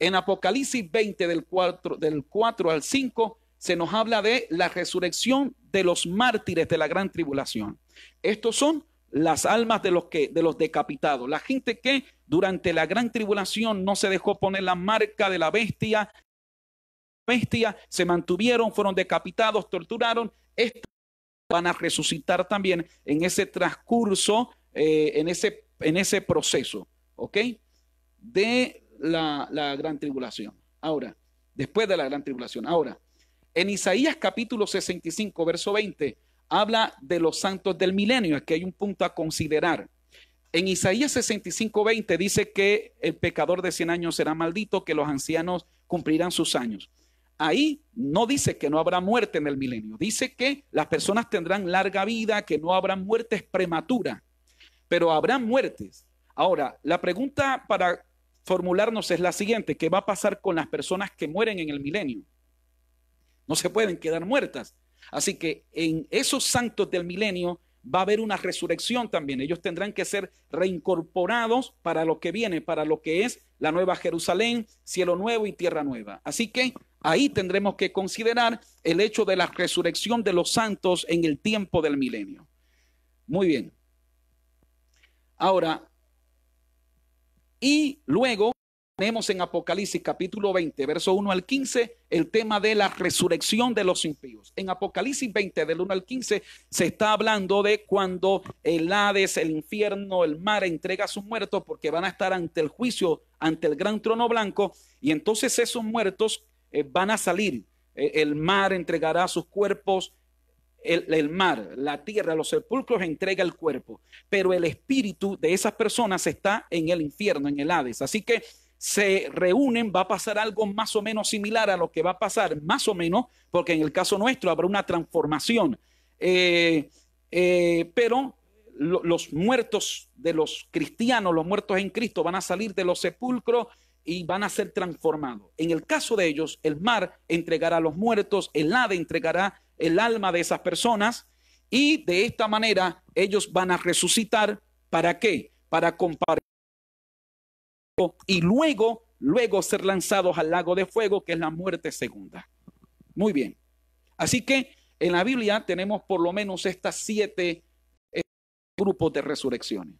En Apocalipsis 20 del 4, del 4 al 5 se nos habla de la resurrección de los mártires de la gran tribulación. Estos son las almas de los que de los decapitados, la gente que durante la gran tribulación no se dejó poner la marca de la bestia, bestia, se mantuvieron, fueron decapitados, torturaron, Estos van a resucitar también en ese transcurso, eh, en ese en ese proceso, ¿ok? De la, la gran tribulación. Ahora, después de la gran tribulación. Ahora, en Isaías capítulo 65, verso 20, habla de los santos del milenio. es que hay un punto a considerar. En Isaías 65, 20 dice que el pecador de 100 años será maldito, que los ancianos cumplirán sus años. Ahí no dice que no habrá muerte en el milenio, dice que las personas tendrán larga vida, que no habrá muertes prematuras, pero habrá muertes. Ahora, la pregunta para formularnos es la siguiente, ¿qué va a pasar con las personas que mueren en el milenio? No se pueden quedar muertas, Así que en esos santos del milenio va a haber una resurrección también. Ellos tendrán que ser reincorporados para lo que viene, para lo que es la nueva Jerusalén, cielo nuevo y tierra nueva. Así que ahí tendremos que considerar el hecho de la resurrección de los santos en el tiempo del milenio. Muy bien. Ahora, y luego tenemos en Apocalipsis capítulo 20, verso 1 al 15, el tema de la resurrección de los impíos. En Apocalipsis 20, del 1 al 15, se está hablando de cuando el Hades, el infierno, el mar entrega a sus muertos porque van a estar ante el juicio, ante el gran trono blanco, y entonces esos muertos eh, van a salir. Eh, el mar entregará sus cuerpos, el, mar, la tierra, los sepulcros entrega el cuerpo, pero el espíritu de esas personas está en el infierno, en el Hades. Así que se reúnen, va a pasar algo más o menos similar a lo que va a pasar, más o menos, porque en el caso nuestro habrá una transformación. Eh, eh, pero los muertos de los cristianos, los muertos en Cristo, van a salir de los sepulcros y van a ser transformados. En el caso de ellos, el mar entregará a los muertos, el hada entregará el alma de esas personas y de esta manera ellos van a resucitar. ¿Para qué? Para compartir y luego, luego ser lanzados al lago de fuego, que es la muerte segunda. Muy bien. Así que en la Biblia tenemos por lo menos estas siete eh, grupos de resurrecciones.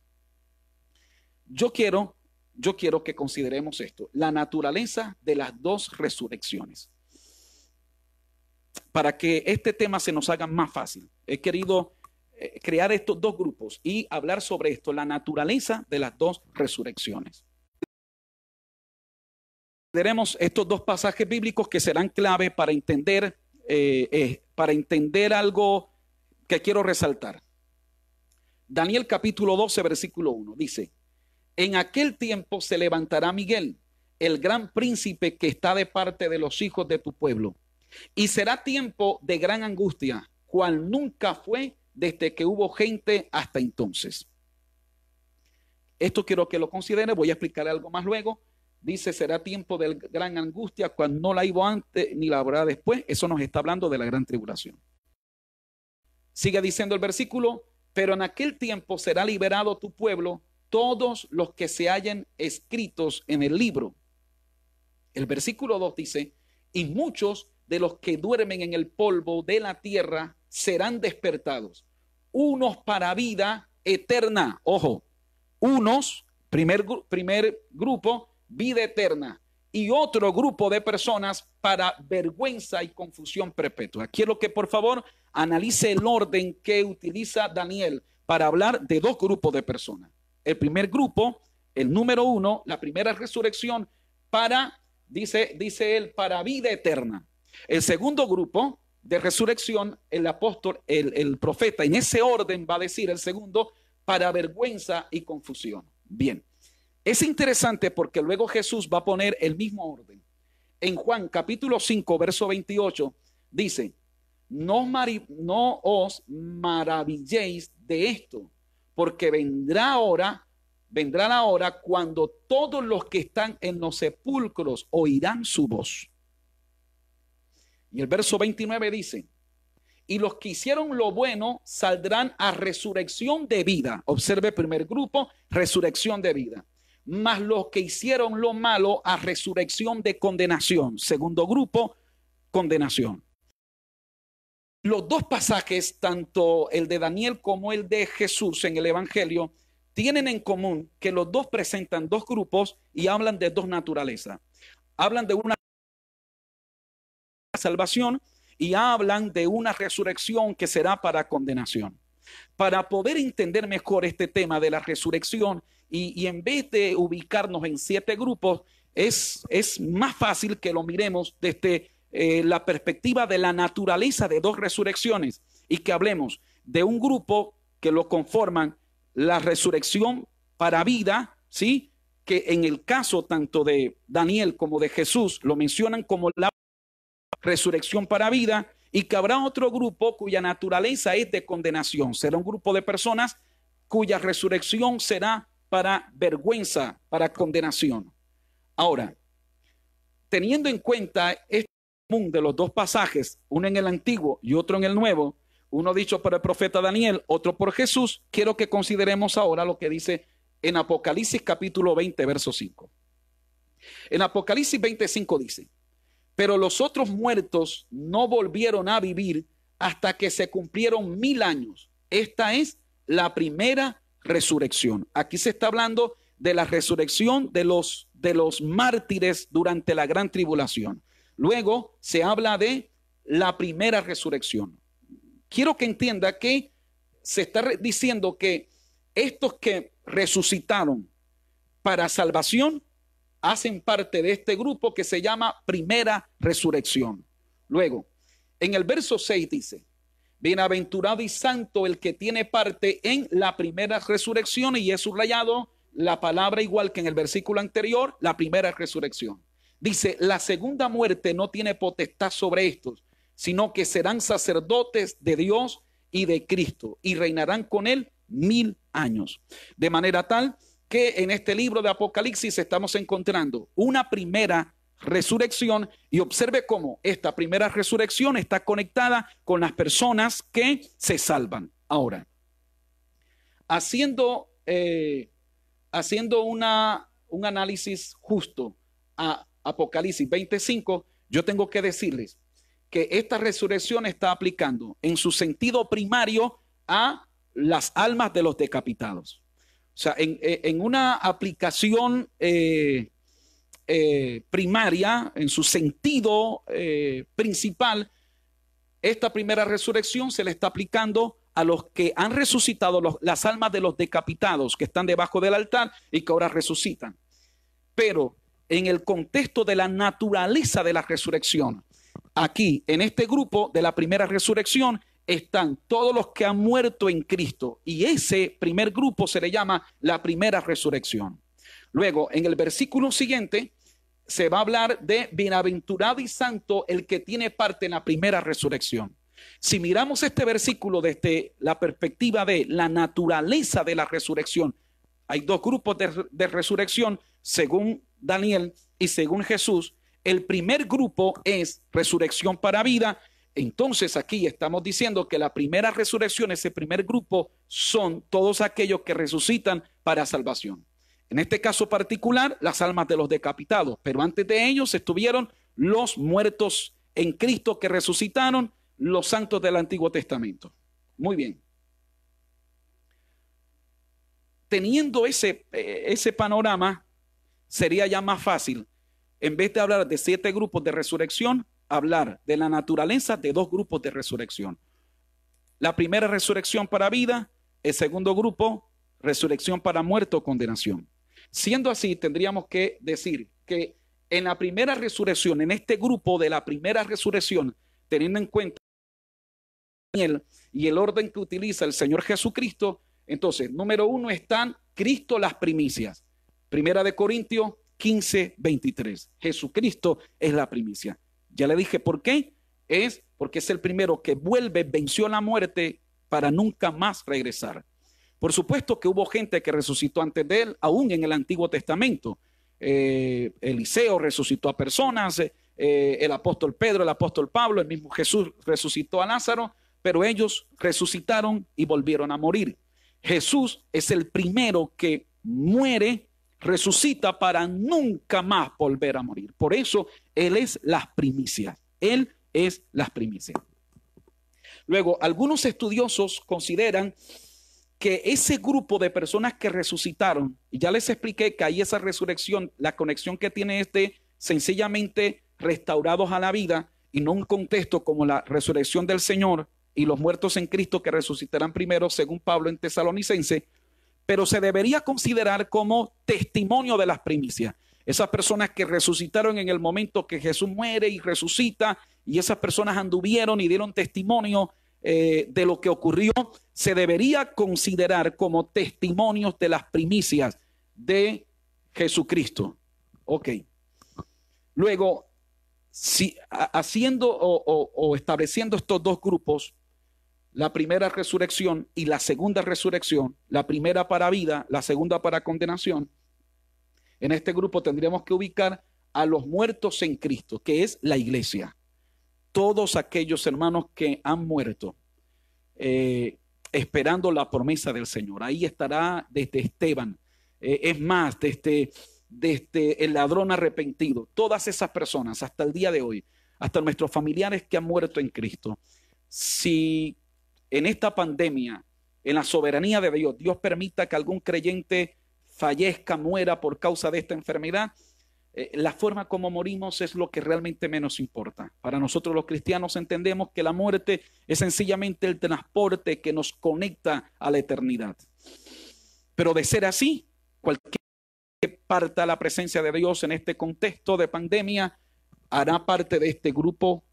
Yo quiero, yo quiero que consideremos esto, la naturaleza de las dos resurrecciones. Para que este tema se nos haga más fácil, he querido eh, crear estos dos grupos y hablar sobre esto, la naturaleza de las dos resurrecciones. Tenemos estos dos pasajes bíblicos que serán clave para entender, eh, eh, para entender algo que quiero resaltar. Daniel capítulo 12, versículo 1 dice, en aquel tiempo se levantará Miguel, el gran príncipe que está de parte de los hijos de tu pueblo, y será tiempo de gran angustia, cual nunca fue desde que hubo gente hasta entonces. Esto quiero que lo considere, voy a explicar algo más luego, Dice, será tiempo de gran angustia cuando no la iba antes ni la habrá después. Eso nos está hablando de la gran tribulación. Sigue diciendo el versículo, pero en aquel tiempo será liberado tu pueblo, todos los que se hayan escritos en el libro. El versículo 2 dice, y muchos de los que duermen en el polvo de la tierra serán despertados, unos para vida eterna, ojo, unos, primer, primer grupo, vida eterna y otro grupo de personas para vergüenza y confusión perpetua. Quiero que por favor analice el orden que utiliza Daniel para hablar de dos grupos de personas. El primer grupo, el número uno, la primera resurrección para, dice, dice él, para vida eterna. El segundo grupo de resurrección, el apóstol, el, el profeta, en ese orden va a decir el segundo, para vergüenza y confusión. Bien, es interesante porque luego Jesús va a poner el mismo orden. En Juan capítulo 5, verso 28, dice, no, os maravilléis de esto, porque vendrá ahora, vendrá la hora cuando todos los que están en los sepulcros oirán su voz. Y el verso 29 dice, y los que hicieron lo bueno saldrán a resurrección de vida. Observe primer grupo, resurrección de vida más los que hicieron lo malo a resurrección de condenación. Segundo grupo, condenación. Los dos pasajes, tanto el de Daniel como el de Jesús en el Evangelio, tienen en común que los dos presentan dos grupos y hablan de dos naturalezas. Hablan de una salvación y hablan de una resurrección que será para condenación. Para poder entender mejor este tema de la resurrección, y, en vez de ubicarnos en siete grupos, es, es más fácil que lo miremos desde eh, la perspectiva de la naturaleza de dos resurrecciones y que hablemos de un grupo que lo conforman la resurrección para vida, ¿sí? Que en el caso tanto de Daniel como de Jesús lo mencionan como la resurrección para vida y que habrá otro grupo cuya naturaleza es de condenación. Será un grupo de personas cuya resurrección será para vergüenza, para condenación. Ahora, teniendo en cuenta este común de los dos pasajes, uno en el antiguo y otro en el nuevo, uno dicho por el profeta Daniel, otro por Jesús, quiero que consideremos ahora lo que dice en Apocalipsis capítulo 20, verso 5. En Apocalipsis 25 dice, pero los otros muertos no volvieron a vivir hasta que se cumplieron mil años. Esta es la primera resurrección. Aquí se está hablando de la resurrección de los, de los mártires durante la gran tribulación. Luego se habla de la primera resurrección. Quiero que entienda que se está diciendo que estos que resucitaron para salvación hacen parte de este grupo que se llama primera resurrección. Luego, en el verso 6 dice, Bienaventurado y santo el que tiene parte en la primera resurrección y es subrayado la palabra igual que en el versículo anterior, la primera resurrección. Dice, la segunda muerte no tiene potestad sobre estos, sino que serán sacerdotes de Dios y de Cristo y reinarán con él mil años. De manera tal que en este libro de Apocalipsis estamos encontrando una primera resurrección y observe cómo esta primera resurrección está conectada con las personas que se salvan. Ahora, haciendo, eh, haciendo una, un análisis justo a Apocalipsis 25, yo tengo que decirles que esta resurrección está aplicando en su sentido primario a las almas de los decapitados. O sea, en, en una aplicación eh, eh, primaria, en su sentido eh, principal, esta primera resurrección se le está aplicando a los que han resucitado las almas de los decapitados que están debajo del altar y que ahora resucitan. Pero en el contexto de la naturaleza de la resurrección, aquí, en este grupo de la primera resurrección, están todos los que han muerto en Cristo. Y ese primer grupo se le llama la primera resurrección. Luego, en el versículo siguiente, se va a hablar de bienaventurado y santo el que tiene parte en la primera resurrección. Si miramos este versículo desde la perspectiva de la naturaleza de la resurrección, hay dos grupos de, resurrección según Daniel y según Jesús. El primer grupo es resurrección para vida. Entonces aquí estamos diciendo que la primera resurrección, ese primer grupo, son todos aquellos que resucitan para salvación. En este caso particular, las almas de los decapitados, pero antes de ellos estuvieron los muertos en Cristo que resucitaron, los santos del Antiguo Testamento. Muy bien. Teniendo ese, eh, ese panorama, sería ya más fácil, en vez de hablar de siete grupos de resurrección, hablar de la naturaleza de dos grupos de resurrección. La primera resurrección para vida, el segundo grupo, resurrección para muerto, condenación. Siendo así, tendríamos que decir que en la primera resurrección, en este grupo de la primera resurrección, teniendo en cuenta y el orden que utiliza el Señor Jesucristo, entonces, número uno están Cristo las primicias. Primera de Corintios 15, 23. Jesucristo es la primicia. Ya le dije por qué. Es porque es el primero que vuelve, venció la muerte para nunca más regresar. Por supuesto que hubo gente que resucitó antes de él, aún en el Antiguo Testamento. Eh, Eliseo resucitó a personas, eh, eh, el apóstol Pedro, el apóstol Pablo, el mismo Jesús resucitó a Lázaro, pero ellos resucitaron y volvieron a morir. Jesús es el primero que muere, resucita para nunca más volver a morir. Por eso Él es las primicias. Él es las primicias. Luego, algunos estudiosos consideran que ese grupo de personas que resucitaron, y ya les expliqué que hay esa resurrección, la conexión que tiene este, sencillamente restaurados a la vida y no un contexto como la resurrección del Señor y los muertos en Cristo que resucitarán primero, según Pablo en Tesalonicense, pero se debería considerar como testimonio de las primicias. Esas personas que resucitaron en el momento que Jesús muere y resucita, y esas personas anduvieron y dieron testimonio eh, de lo que ocurrió se debería considerar como testimonios de las primicias de Jesucristo. Ok. Luego, si, haciendo o, o estableciendo estos dos grupos, la primera resurrección y la segunda resurrección, la primera para vida, la segunda para condenación, en este grupo tendríamos que ubicar a los muertos en Cristo, que es la iglesia todos aquellos hermanos que han muerto eh, esperando la promesa del Señor. Ahí estará desde Esteban, eh, es más, desde, desde el ladrón arrepentido, todas esas personas hasta el día de hoy, hasta nuestros familiares que han muerto en Cristo. Si en esta pandemia, en la soberanía de Dios, Dios permita que algún creyente fallezca, muera por causa de esta enfermedad, eh, la forma como morimos es lo que realmente menos importa. Para nosotros los cristianos entendemos que la muerte es sencillamente el transporte que nos conecta a la eternidad. Pero de ser así, cualquier que parta la presencia de Dios en este contexto de pandemia hará parte de este grupo,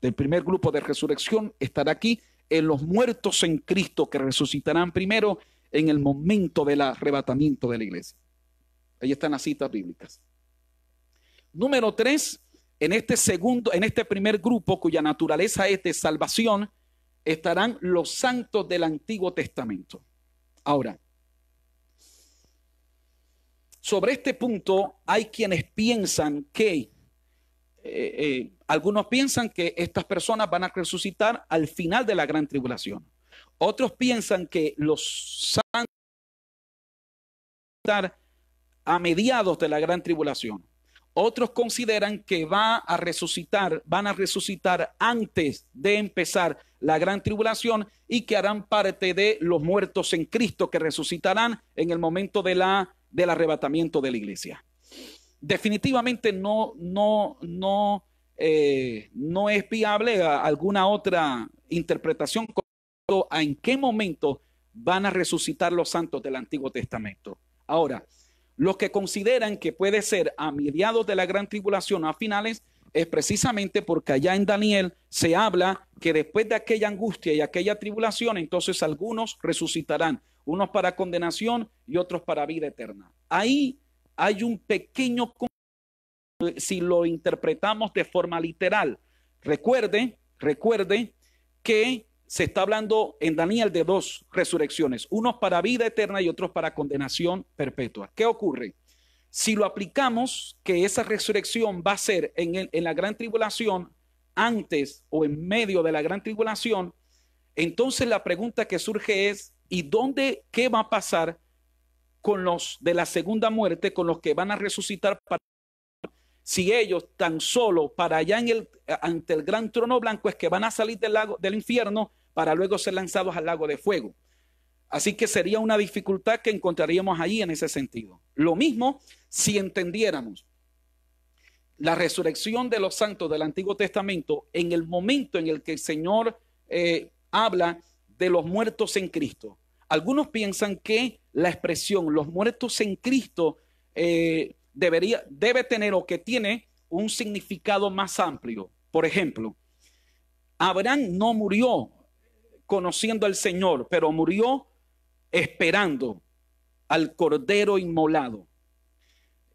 del primer grupo de resurrección, estará aquí en los muertos en Cristo que resucitarán primero en el momento del arrebatamiento de la iglesia. Ahí están las citas bíblicas. Número tres, en este segundo, en este primer grupo cuya naturaleza es de salvación, estarán los santos del Antiguo Testamento. Ahora, sobre este punto hay quienes piensan que, eh, eh, algunos piensan que estas personas van a resucitar al final de la gran tribulación. Otros piensan que los santos van a resucitar a mediados de la gran tribulación. Otros consideran que va a resucitar, van a resucitar antes de empezar la gran tribulación y que harán parte de los muertos en Cristo que resucitarán en el momento del arrebatamiento de la iglesia. Definitivamente no, eh, es viable alguna otra interpretación a en qué momento van a resucitar los santos del Antiguo Testamento. Ahora, los que consideran que puede ser a mediados de la gran tribulación a finales es precisamente porque allá en Daniel se habla que después de aquella angustia y aquella tribulación, entonces algunos resucitarán, unos para condenación y otros para vida eterna. Ahí hay un pequeño, si lo interpretamos de forma literal, recuerde, recuerde que se está hablando en Daniel de dos resurrecciones, unos para vida eterna y otros para condenación perpetua. ¿Qué ocurre? Si lo aplicamos, que esa resurrección va a ser en, la gran tribulación, antes o en medio de la gran tribulación, entonces la pregunta que surge es, ¿y dónde qué va a pasar con los de la segunda muerte, con los que van a resucitar para si ellos tan solo para allá en el, ante el gran trono blanco es que van a salir del lago del infierno para luego ser lanzados al lago de fuego. Así que sería una dificultad que encontraríamos ahí en ese sentido. Lo mismo si entendiéramos la resurrección de los santos del Antiguo Testamento en el momento en el que el Señor eh, habla de los muertos en Cristo. Algunos piensan que la expresión los muertos en Cristo eh, debería, debe tener o que tiene un significado más amplio. Por ejemplo, Abraham no murió conociendo al Señor, pero murió esperando al Cordero inmolado.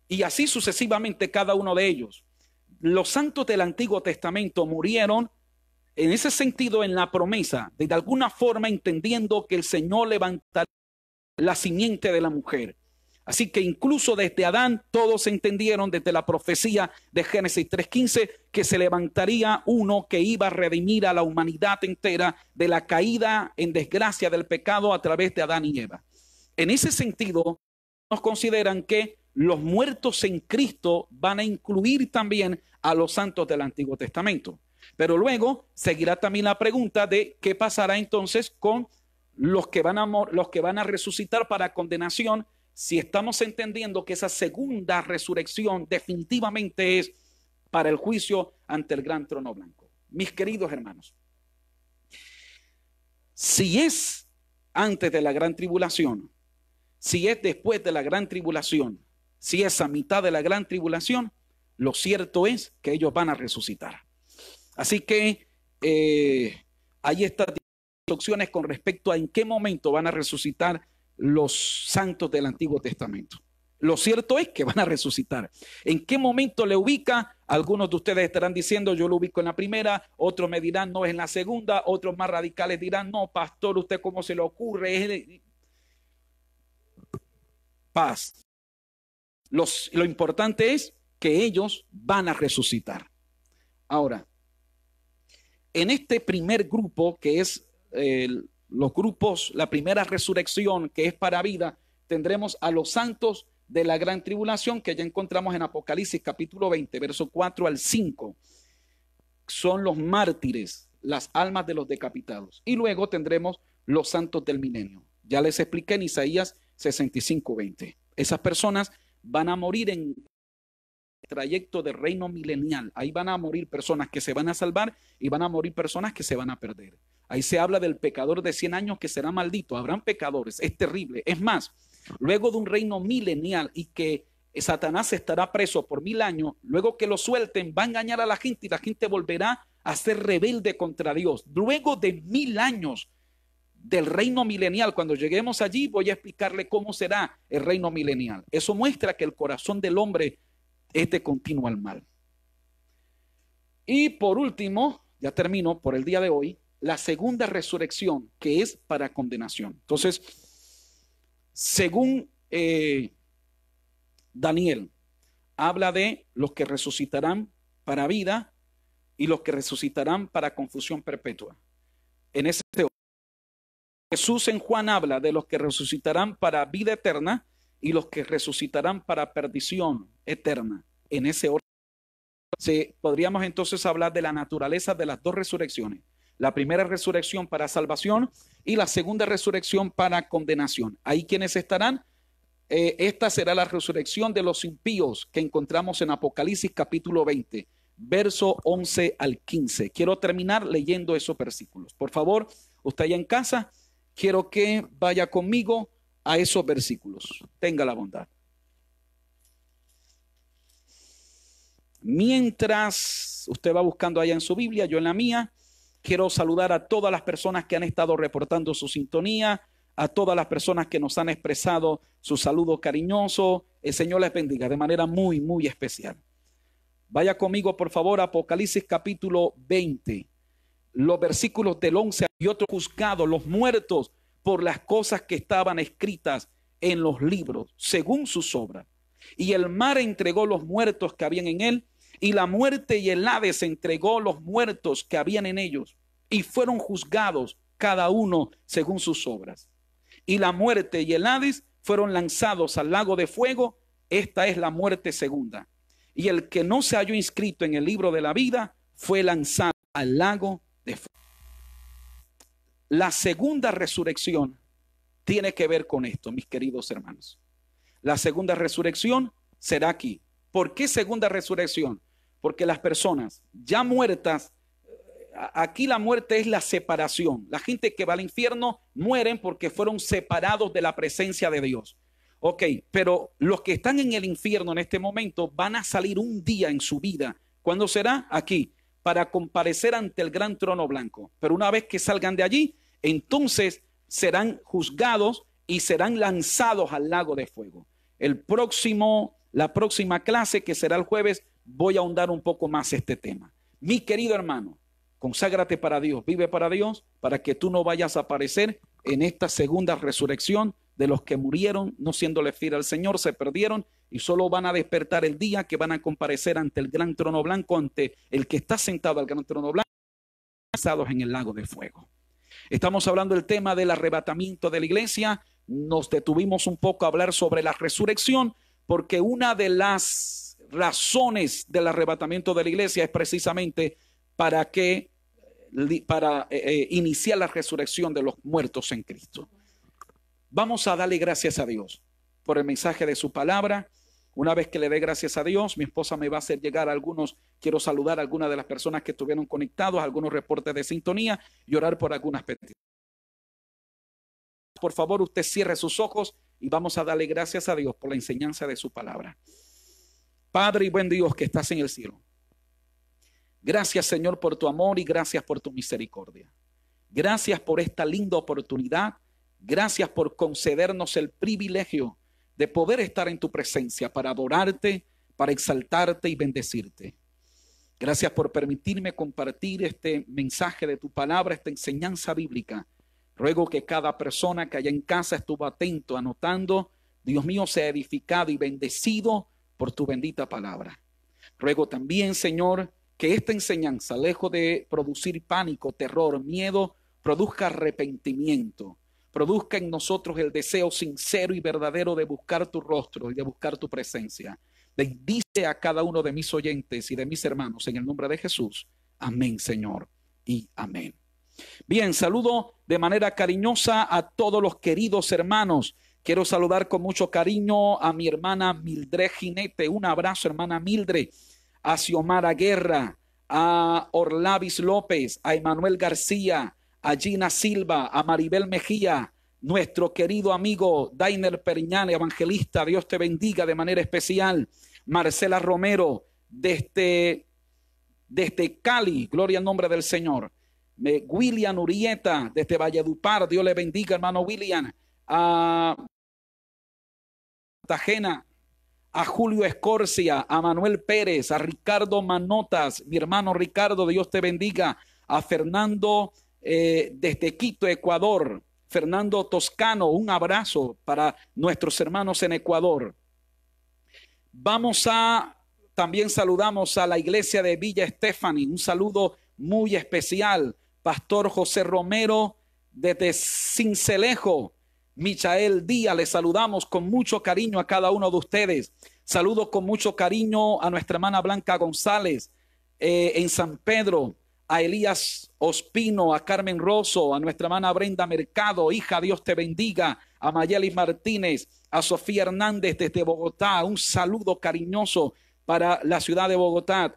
Y así sucesivamente cada uno de ellos. Los santos del Antiguo Testamento murieron en ese sentido en la promesa, de, alguna forma entendiendo que el Señor levantará la simiente de la mujer. Así que incluso desde Adán todos entendieron desde la profecía de Génesis 3.15 que se levantaría uno que iba a redimir a la humanidad entera de la caída en desgracia del pecado a través de Adán y Eva. En ese sentido, nos consideran que los muertos en Cristo van a incluir también a los santos del Antiguo Testamento. Pero luego seguirá también la pregunta de qué pasará entonces con los que van a, los que van a resucitar para condenación si estamos entendiendo que esa segunda resurrección definitivamente es para el juicio ante el gran trono blanco. Mis queridos hermanos, si es antes de la gran tribulación, si es después de la gran tribulación, si es a mitad de la gran tribulación, lo cierto es que ellos van a resucitar. Así que hay eh, estas estas opciones con respecto a en qué momento van a resucitar los santos del Antiguo Testamento. Lo cierto es que van a resucitar. ¿En qué momento le ubica? Algunos de ustedes estarán diciendo, yo lo ubico en la primera, otros me dirán, no, es en la segunda, otros más radicales dirán, no, pastor, usted cómo se le ocurre. Paz. lo importante es que ellos van a resucitar. Ahora, en este primer grupo, que es el, los grupos, la primera resurrección que es para vida, tendremos a los santos de la gran tribulación que ya encontramos en Apocalipsis capítulo 20, verso 4 al 5. Son los mártires, las almas de los decapitados. Y luego tendremos los santos del milenio. Ya les expliqué en Isaías 65, 20. Esas personas van a morir en el trayecto del reino milenial. Ahí van a morir personas que se van a salvar y van a morir personas que se van a perder. Ahí se habla del pecador de 100 años que será maldito. Habrán pecadores. Es terrible. Es más, luego de un reino milenial y que Satanás estará preso por mil años, luego que lo suelten va a engañar a la gente y la gente volverá a ser rebelde contra Dios. Luego de mil años del reino milenial, cuando lleguemos allí voy a explicarle cómo será el reino milenial. Eso muestra que el corazón del hombre es de continuo al mal. Y por último, ya termino por el día de hoy, la segunda resurrección, que es para condenación. Entonces, según eh, Daniel, habla de los que resucitarán para vida y los que resucitarán para confusión perpetua. En ese Jesús en Juan habla de los que resucitarán para vida eterna y los que resucitarán para perdición eterna. En ese orden, podríamos entonces hablar de la naturaleza de las dos resurrecciones la primera resurrección para salvación y la segunda resurrección para condenación. Ahí quienes estarán. Eh, esta será la resurrección de los impíos que encontramos en Apocalipsis capítulo 20, verso 11 al 15. Quiero terminar leyendo esos versículos. Por favor, usted allá en casa, quiero que vaya conmigo a esos versículos. Tenga la bondad. Mientras usted va buscando allá en su Biblia, yo en la mía, Quiero saludar a todas las personas que han estado reportando su sintonía, a todas las personas que nos han expresado su saludo cariñoso. El Señor les bendiga de manera muy, muy especial. Vaya conmigo, por favor, Apocalipsis capítulo 20, los versículos del 11 y otro juzgado, los muertos por las cosas que estaban escritas en los libros, según sus obras. Y el mar entregó los muertos que habían en él y la muerte y el Hades entregó los muertos que habían en ellos y fueron juzgados cada uno según sus obras. Y la muerte y el Hades fueron lanzados al lago de fuego. Esta es la muerte segunda. Y el que no se halló inscrito en el libro de la vida fue lanzado al lago de fuego. La segunda resurrección tiene que ver con esto, mis queridos hermanos. La segunda resurrección será aquí. ¿Por qué segunda resurrección? porque las personas ya muertas, eh, aquí la muerte es la separación. La gente que va al infierno mueren porque fueron separados de la presencia de Dios. Ok, pero los que están en el infierno en este momento van a salir un día en su vida. ¿Cuándo será? Aquí, para comparecer ante el gran trono blanco. Pero una vez que salgan de allí, entonces serán juzgados y serán lanzados al lago de fuego. El próximo, la próxima clase que será el jueves, voy a ahondar un poco más este tema. Mi querido hermano, conságrate para Dios, vive para Dios, para que tú no vayas a aparecer en esta segunda resurrección de los que murieron no siéndole fiel al Señor, se perdieron y solo van a despertar el día que van a comparecer ante el gran trono blanco, ante el que está sentado al gran trono blanco, pasados en el lago de fuego. Estamos hablando del tema del arrebatamiento de la iglesia, nos detuvimos un poco a hablar sobre la resurrección, porque una de las razones del arrebatamiento de la iglesia es precisamente para que para eh, eh, iniciar la resurrección de los muertos en Cristo. Vamos a darle gracias a Dios por el mensaje de su palabra. Una vez que le dé gracias a Dios, mi esposa me va a hacer llegar algunos, quiero saludar a algunas de las personas que estuvieron conectados, algunos reportes de sintonía y orar por algunas peticiones. Por favor, usted cierre sus ojos y vamos a darle gracias a Dios por la enseñanza de su palabra. Padre y buen Dios que estás en el cielo. Gracias Señor por tu amor y gracias por tu misericordia. Gracias por esta linda oportunidad. Gracias por concedernos el privilegio de poder estar en tu presencia para adorarte, para exaltarte y bendecirte. Gracias por permitirme compartir este mensaje de tu palabra, esta enseñanza bíblica. Ruego que cada persona que haya en casa estuvo atento, anotando, Dios mío, sea edificado y bendecido por tu bendita palabra. Ruego también, Señor, que esta enseñanza, lejos de producir pánico, terror, miedo, produzca arrepentimiento, produzca en nosotros el deseo sincero y verdadero de buscar tu rostro y de buscar tu presencia. Bendice a cada uno de mis oyentes y de mis hermanos en el nombre de Jesús. Amén, Señor, y amén. Bien, saludo de manera cariñosa a todos los queridos hermanos Quiero saludar con mucho cariño a mi hermana Mildred Jinete. Un abrazo, hermana Mildred. A Xiomara Guerra, a Orlavis López, a Emanuel García, a Gina Silva, a Maribel Mejía, nuestro querido amigo Dainer Periñán, evangelista. Dios te bendiga de manera especial. Marcela Romero, desde, desde Cali, gloria al nombre del Señor. Eh, William Urieta, desde Valledupar, Dios le bendiga, hermano William a Tajena, a Julio Escorcia, a Manuel Pérez, a Ricardo Manotas, mi hermano Ricardo, Dios te bendiga, a Fernando eh, desde Quito, Ecuador, Fernando Toscano, un abrazo para nuestros hermanos en Ecuador. Vamos a, también saludamos a la iglesia de Villa Estefani, un saludo muy especial, Pastor José Romero desde Cincelejo, Michael Díaz. Les saludamos con mucho cariño a cada uno de ustedes. Saludo con mucho cariño a nuestra hermana Blanca González eh, en San Pedro, a Elías Ospino, a Carmen Rosso, a nuestra hermana Brenda Mercado, hija, Dios te bendiga, a Mayelis Martínez, a Sofía Hernández desde Bogotá. Un saludo cariñoso para la ciudad de Bogotá.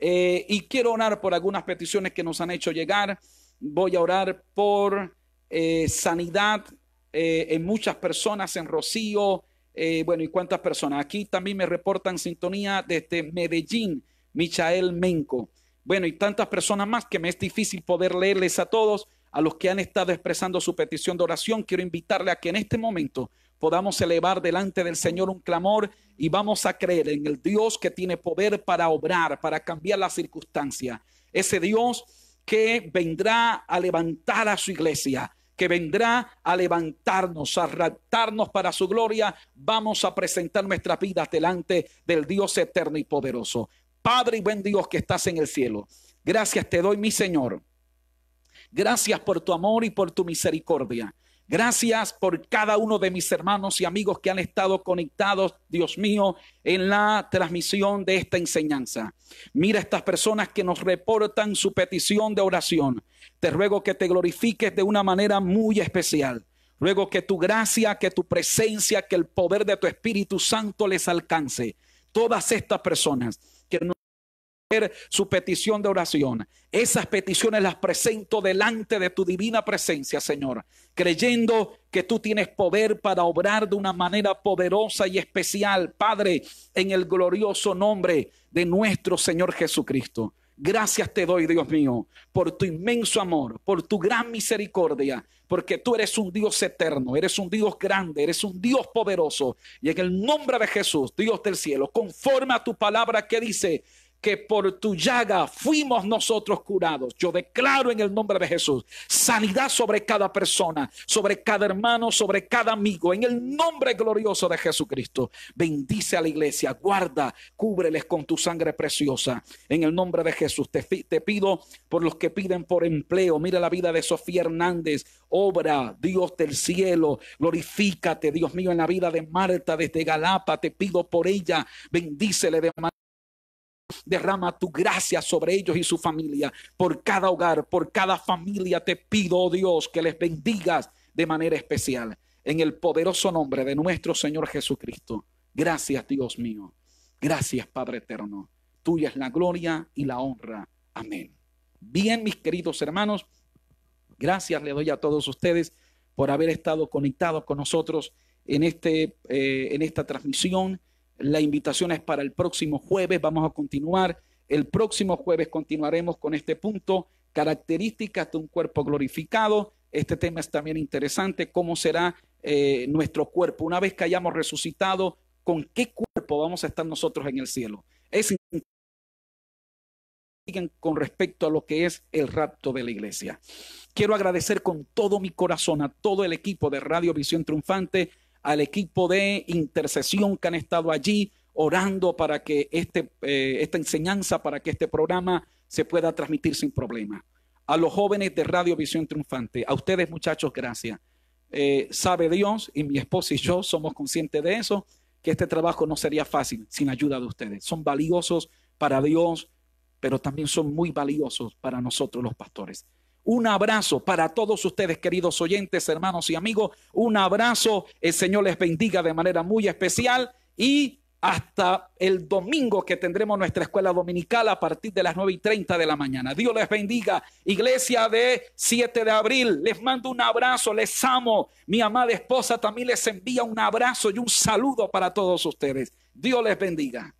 Eh, y quiero orar por algunas peticiones que nos han hecho llegar. Voy a orar por eh, sanidad eh, en muchas personas, en Rocío, eh, bueno, y cuántas personas. Aquí también me reportan sintonía desde Medellín, Michael Menco. Bueno, y tantas personas más que me es difícil poder leerles a todos, a los que han estado expresando su petición de oración. Quiero invitarle a que en este momento podamos elevar delante del Señor un clamor y vamos a creer en el Dios que tiene poder para obrar, para cambiar la circunstancia. Ese Dios que vendrá a levantar a su iglesia que vendrá a levantarnos, a raptarnos para su gloria, vamos a presentar nuestras vidas delante del Dios eterno y poderoso. Padre y buen Dios que estás en el cielo, gracias te doy, mi Señor. Gracias por tu amor y por tu misericordia. Gracias por cada uno de mis hermanos y amigos que han estado conectados, Dios mío, en la transmisión de esta enseñanza. Mira estas personas que nos reportan su petición de oración. Te ruego que te glorifiques de una manera muy especial. Ruego que tu gracia, que tu presencia, que el poder de tu Espíritu Santo les alcance. Todas estas personas que nos su petición de oración. Esas peticiones las presento delante de tu divina presencia, Señor, creyendo que tú tienes poder para obrar de una manera poderosa y especial, Padre, en el glorioso nombre de nuestro Señor Jesucristo. Gracias te doy, Dios mío, por tu inmenso amor, por tu gran misericordia, porque tú eres un Dios eterno, eres un Dios grande, eres un Dios poderoso. Y en el nombre de Jesús, Dios del cielo, conforme a tu palabra que dice, que por tu llaga fuimos nosotros curados. Yo declaro en el nombre de Jesús sanidad sobre cada persona, sobre cada hermano, sobre cada amigo, en el nombre glorioso de Jesucristo. Bendice a la iglesia, guarda, cúbreles con tu sangre preciosa. En el nombre de Jesús te, pido por los que piden por empleo. Mira la vida de Sofía Hernández, obra, Dios del cielo, glorifícate, Dios mío, en la vida de Marta desde Galapa. Te pido por ella, bendícele de manera Derrama tu gracia sobre ellos y su familia, por cada hogar, por cada familia. Te pido, oh Dios, que les bendigas de manera especial. En el poderoso nombre de nuestro Señor Jesucristo. Gracias, Dios mío. Gracias, Padre eterno. Tuya es la gloria y la honra. Amén. Bien, mis queridos hermanos, gracias le doy a todos ustedes por haber estado conectados con nosotros en, este, eh, en esta transmisión. La invitación es para el próximo jueves. Vamos a continuar. El próximo jueves continuaremos con este punto, características de un cuerpo glorificado. Este tema es también interesante, cómo será eh, nuestro cuerpo una vez que hayamos resucitado, con qué cuerpo vamos a estar nosotros en el cielo. Es con respecto a lo que es el rapto de la iglesia. Quiero agradecer con todo mi corazón a todo el equipo de Radio Visión Triunfante, al equipo de intercesión que han estado allí orando para que este, eh, esta enseñanza, para que este programa se pueda transmitir sin problema. A los jóvenes de Radio Visión Triunfante, a ustedes muchachos, gracias. Eh, sabe Dios, y mi esposa y yo somos conscientes de eso, que este trabajo no sería fácil sin ayuda de ustedes. Son valiosos para Dios, pero también son muy valiosos para nosotros los pastores. Un abrazo para todos ustedes, queridos oyentes, hermanos y amigos. Un abrazo. El Señor les bendiga de manera muy especial y hasta el domingo que tendremos nuestra escuela dominical a partir de las 9 y 30 de la mañana. Dios les bendiga. Iglesia de 7 de abril, les mando un abrazo, les amo. Mi amada esposa también les envía un abrazo y un saludo para todos ustedes. Dios les bendiga.